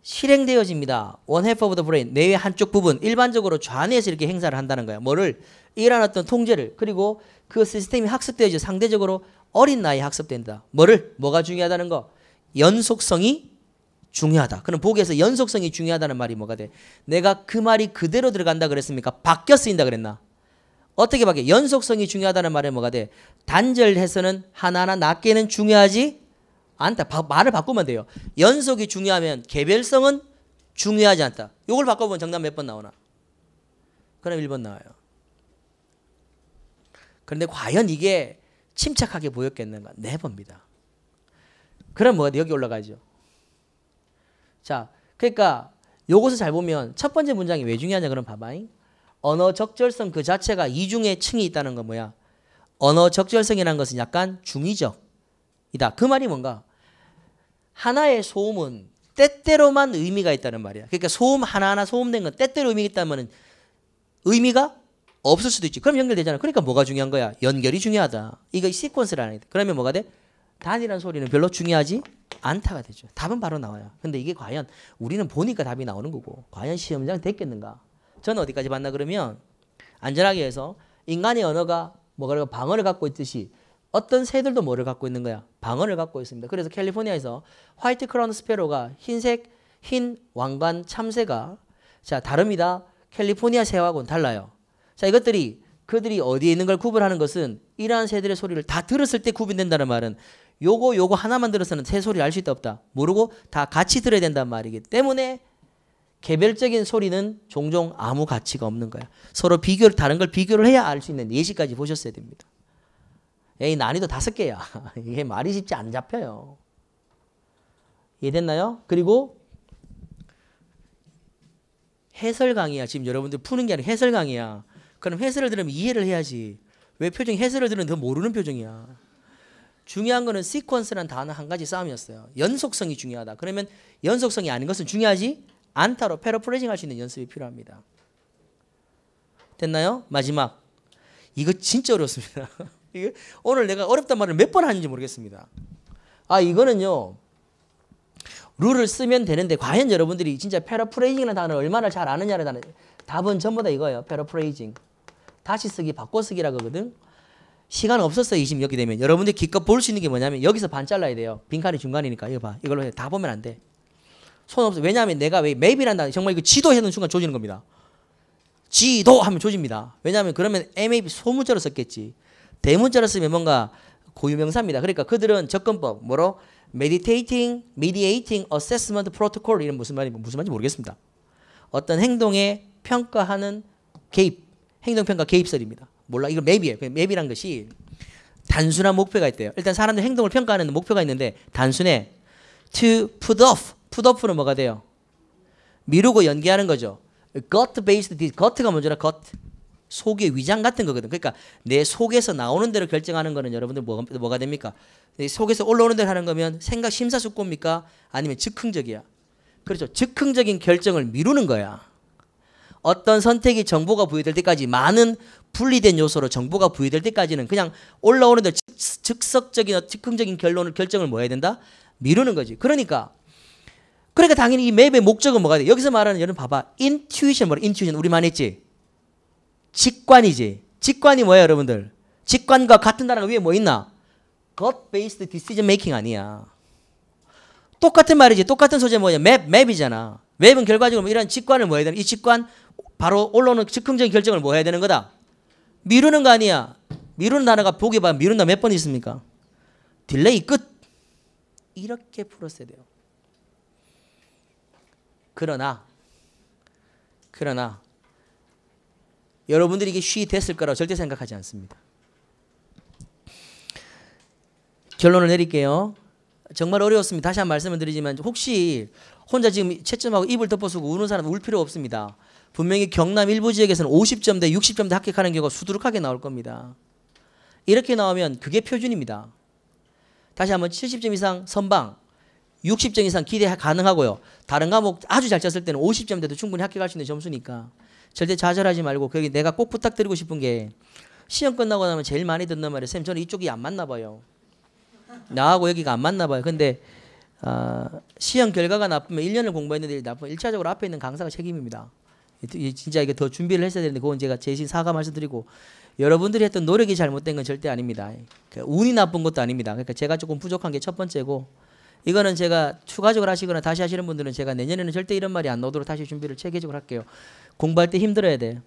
실행되어집니다. 원해퍼보다 브레인 뇌의 한쪽 부분 일반적으로 좌뇌에서 이렇게 행사를 한다는 거야. 뭐를 일어났던 통제를 그리고 그 시스템이 학습되어져 상대적으로 어린 나이에 학습된다. 뭐를? 뭐가 중요하다는 거? 연속성이 중요하다. 그럼 보기에서 연속성이 중요하다는 말이 뭐가 돼? 내가 그 말이 그대로 들어간다 그랬습니까? 바뀌어 쓰인다 그랬나? 어떻게 바뀌어? 연속성이 중요하다는 말이 뭐가 돼? 단절해서는 하나하나 낮게는 중요하지 않다. 바, 말을 바꾸면 돼요. 연속이 중요하면 개별성은 중요하지 않다. 이걸 바꿔보면 정답 몇 번 나오나? 그럼 1번 나와요. 그런데 과연 이게 침착하게 보였겠는가? 내봅니다. 그럼 뭐가 여기 올라가죠. 자, 그러니까 요것을 잘 보면 첫 번째 문장이 왜 중요하냐 그럼 봐봐잉. 언어 적절성 그 자체가 이중의 층이 있다는 건 뭐야? 언어 적절성이라는 것은 약간 중의적이다. 그 말이 뭔가 하나의 소음은 때때로만 의미가 있다는 말이야. 그러니까 소음 하나하나 소음된 건 때때로 의미가 있다면 의미가 없을 수도 있지. 그럼 연결되잖아. 그러니까 뭐가 중요한 거야? 연결이 중요하다. 이거 시퀀스라는 게. 그러면 뭐가 돼? 단이라는 소리는 별로 중요하지 않다가 되죠. 답은 바로 나와요. 근데 이게 과연 우리는 보니까 답이 나오는 거고 과연 시험장 됐겠는가? 저는 어디까지 봤나 그러면 안전하게 해서 인간의 언어가 뭐가 방언을 갖고 있듯이 어떤 새들도 뭐를 갖고 있는 거야? 방언을 갖고 있습니다. 그래서 캘리포니아에서 화이트 크라운 스페로가 흰색 흰 왕관 참새가 자 다릅니다. 캘리포니아 새하고는 달라요. 자, 이것들이 그들이 어디에 있는 걸 구분하는 것은 이러한 새들의 소리를 다 들었을 때 구분된다는 말은 요거 요거 하나만 들어서는 새 소리를 알 수 있다 없다. 모르고 다 같이 들어야 된다는 말이기 때문에 개별적인 소리는 종종 아무 가치가 없는 거야. 서로 비교를 다른 걸 비교를 해야 알 수 있는 예시까지 보셨어야 됩니다. 에이 난이도 다섯 개야. 이게 말이 쉽지 안 잡혀요. 이해됐나요? 그리고 해설 강의야. 지금 여러분들 푸는 게 아니라 해설 강의야. 그럼 해설을 들으면 이해를 해야지. 왜 표정이 해설을 들으면 더 모르는 표정이야. 중요한 거는 시퀀스란 단어 한 가지 싸움이었어요. 연속성이 중요하다. 그러면 연속성이 아닌 것은 중요하지 않다로 패러프레징 할 수 있는 연습이 필요합니다. 됐나요? 마지막. 이거 진짜 어렵습니다. 오늘 내가 어렵단 말을 몇 번 하는지 모르겠습니다. 아, 이거는요. 룰을 쓰면 되는데 과연 여러분들이 진짜 패러프레이징이라는 단어를 얼마나 잘 아느냐라는 답은 전부 다 이거예요. 패러프레이징. 다시 쓰기, 바꿔쓰기라 그러거든. 시간 없었어 20 이렇게 되면. 여러분들 기껏 볼 수 있는 게 뭐냐면 여기서 반 잘라야 돼요. 빈칸이 중간이니까 이거 봐. 이걸로 다 보면 안 돼. 손 없어. 왜냐하면 내가 왜 맵이란 다 정말 이거 지도 해놓 순간 조지는 겁니다. 지도 하면 조집니다. 왜냐하면 그러면 MAP 소문자로 썼겠지. 대문자로 쓰면 뭔가 고유명사입니다. 그러니까 그들은 접근법 뭐로 meditating, mediating, assessment protocol 이런 무슨 말이 무슨 말인지 모르겠습니다. 어떤 행동에 평가하는 개입 행동평가 개입설입니다. 몰라. 이거 맵이에요. 맵이란 것이 단순한 목표가 있대요. 일단 사람들 행동을 평가하는 목표가 있는데 단순해. to put off. put off는 뭐가 돼요? 미루고 연기하는 거죠. gut based gut가 뭔지라 gut. 속의 위장 같은 거거든. 그러니까 내 속에서 나오는 대로 결정하는 거는 여러분들 뭐, 뭐가 됩니까? 내 속에서 올라오는 대로 하는 거면 생각 심사숙고입니까? 아니면 즉흥적이야. 그렇죠. 즉흥적인 결정을 미루는 거야. 어떤 선택이 정보가 부여될 때까지 많은 분리된 요소로 정보가 부여될 때까지는 그냥 올라오는 데 즉석적인 어, 즉흥적인 결론을 결정을 뭐 해야 된다? 미루는 거지. 그러니까 그러니까 당연히 이 맵의 목적은 뭐가 돼? 여기서 말하는 여러분 봐봐. 인튜이션 뭐라? 인튜이션 우리 만 했지. 직관이지. 직관이 뭐야, 여러분들? 직관과 같은 단어가 위에 뭐 있나? g 베 d 스 a s e d 메이킹 아니야. 똑같은 말이지. 똑같은 소재 뭐냐? 맵, 맵이잖아. 맵은 결과적으로 뭐 이런 직관을 뭐 해야 되나? 이 직관 바로 올라오는 즉흥적인 결정을 뭐 해야 되는 거다. 미루는 거 아니야. 미루는 단어가 보기 봐 미룬다 몇번 있습니까? 딜레이 끝. 이렇게 풀었어야 돼요. 그러나 그러나 여러분들이 이게 쉬 됐을 거라고 절대 생각하지 않습니다. 결론을 내릴게요. 정말 어려웠습니다. 다시 한 말씀을 드리지만 혹시 혼자 지금 채점하고 입을 덮어쓰고 우는 사람 울 필요 없습니다. 분명히 경남 일부 지역에서는 50점대, 60점대 합격하는 경우가 수두룩하게 나올 겁니다. 이렇게 나오면 그게 표준입니다. 다시 한번 70점 이상 선방, 60점 이상 기대 가능하고요. 다른 과목 아주 잘 쳤을 때는 50점대도 충분히 합격할 수 있는 점수니까 절대 좌절하지 말고 거기 내가 꼭 부탁드리고 싶은 게 시험 끝나고 나면 제일 많이 듣는 말이 에요쌤 저는 이쪽이 안 맞나 봐요. 나하고 여기가 안 맞나 봐요. 근데 어, 시험 결과가 나쁘면 1년을 공부했는데 나쁘면 1차적으로 앞에 있는 강사가 책임입니다. 진짜 이게 더 준비를 했어야 되는데 그건 제가 제시 사과 말씀드리고 여러분들이 했던 노력이 잘못된 건 절대 아닙니다. 그 운이 나쁜 것도 아닙니다. 그러니까 제가 조금 부족한 게 첫 번째고 이거는 제가 추가적으로 하시거나 다시 하시는 분들은 제가 내년에는 절대 이런 말이 안 나오도록 다시 준비를 체계적으로 할게요. 공부할 때 힘들어야 돼.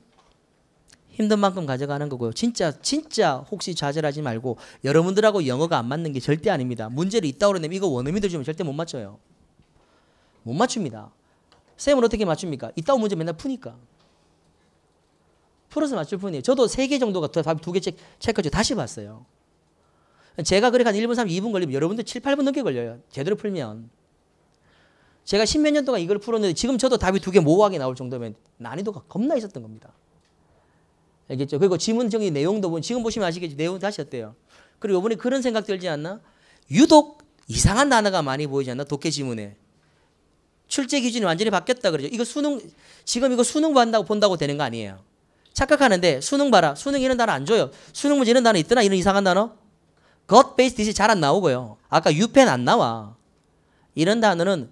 힘든 만큼 가져가는 거고요. 진짜 진짜 혹시 좌절하지 말고 여러분들하고 영어가 안 맞는 게 절대 아닙니다. 문제를 있다고 그러면 이거 원어민들 주면 절대 못 맞춰요. 못 맞춥니다. 쌤은 어떻게 맞춥니까? 이따 문제 맨날 푸니까. 풀어서 맞출 뿐이에요. 저도 세 개 정도가 두개 체크해 다시 봤어요. 제가 그렇게 한 1분 3, 2분 걸리면 여러분들 7, 8분 넘게 걸려요. 제대로 풀면. 제가 십몇 년 동안 이걸 풀었는데 지금 저도 답이 두 개 모호하게 나올 정도면 난이도가 겁나 있었던 겁니다. 알겠죠? 그리고 지문 정의 내용도 보면 지금 보시면 아시겠지 내용 다시 어때요? 그리고 이번에 그런 생각 들지 않나? 유독 이상한 단어가 많이 보이지 않나? 독해 지문에. 출제 기준이 완전히 바뀌었다 그러죠. 이거 수능 지금 이거 수능 본다고 본다고 되는 거 아니에요. 착각하는데 수능 봐라. 수능 이런 단어 안 줘요. 수능 문제 이런 단어 있더나 이런 이상한 단어? 것 베이스 디시 잘 안 나오고요. 아까 유펜 안 나와. 이런 단어는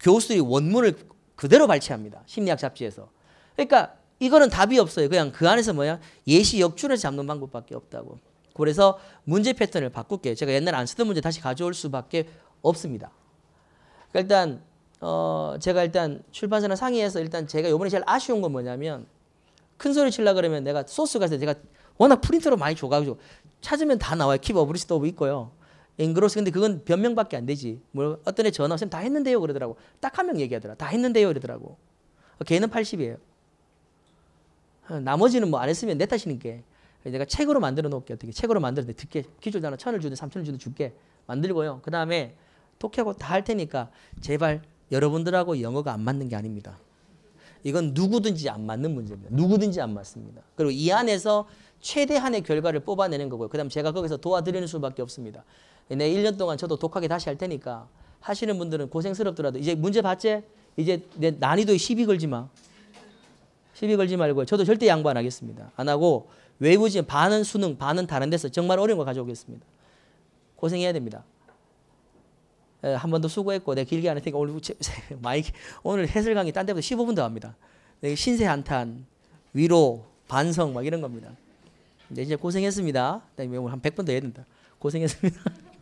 교수의 원문을 그대로 발췌합니다. 심리학 잡지에서. 그러니까 이거는 답이 없어요. 그냥 그 안에서 뭐야? 예시 역출을 잡는 방법밖에 없다고. 그래서 문제 패턴을 바꿀게요. 제가 옛날에 안 쓰던 문제 다시 가져올 수밖에 없습니다. 그러니까 일단 어, 제가 일단 출판사나 상의해서 일단 제가 요번에 제일 아쉬운 건 뭐냐면 큰 소리 칠라 그러면 내가 소스 가서 제가 워낙 프린터로 많이 줘가지고 찾으면 다 나와요. 키보 브리스도 오브 있고요. 앵그로스 근데 그건 변명밖에 안 되지. 뭐 어떤 애 전화 쌤다 했는데요 그러더라고. 딱 한 명 얘기하더라. 다 했는데요 이러더라고. 어, 걔는 80이에요. 어, 나머지는 뭐 안 했으면 내 탓이니까. 내가 책으로 만들어 놓을게 어떻게 책으로 만들어 듣게 기줄 단어 천을 주든 삼천을 주든 줄게 만들고요. 그 다음에 톡하고 다 할 테니까 제발 여러분들하고 영어가 안 맞는 게 아닙니다. 이건 누구든지 안 맞는 문제입니다. 누구든지 안 맞습니다. 그리고 이 안에서 최대한의 결과를 뽑아내는 거고요. 그 다음 제가 거기서 도와드리는 수밖에 없습니다. 내 1년 동안 저도 독하게 다시 할 테니까 하시는 분들은 고생스럽더라도 이제 문제 봤지? 이제 내 난이도에 시비 걸지 마. 시비 걸지 말고 저도 절대 양보 안 하겠습니다. 안 하고 외부지 반은 수능, 반은 다른 데서 정말 어려운 거 가져오겠습니다. 고생해야 됩니다. 한번도 수고했고 내가 길게 안 했으니까 오늘 많이 오늘 해설 강의 딴 데보다 15분 더 합니다. 신세 한탄, 위로, 반성 막 이런 겁니다. 이제 네, 이제 고생했습니다. 네, 오늘 한 100번 더 해야 된다. 고생했습니다.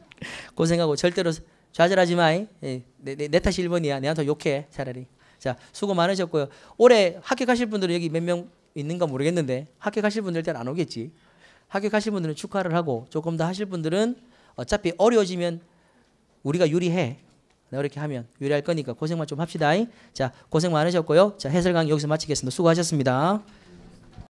고생하고 절대로 좌절하지 마이. 예, 내, 내, 내 탓이 1번이야. 내한테 욕해 차라리. 자 수고 많으셨고요. 올해 합격하실 분들은 여기 몇 명 있는가 모르겠는데 합격하실 분들 일단 안 오겠지. 합격하실 분들은 축하를 하고 조금 더 하실 분들은 어차피 어려워지면 우리가 유리해. 이렇게 하면 유리할 거니까 고생만 좀 합시다. 자, 고생 많으셨고요. 자, 해설강 여기서 마치겠습니다. 수고하셨습니다.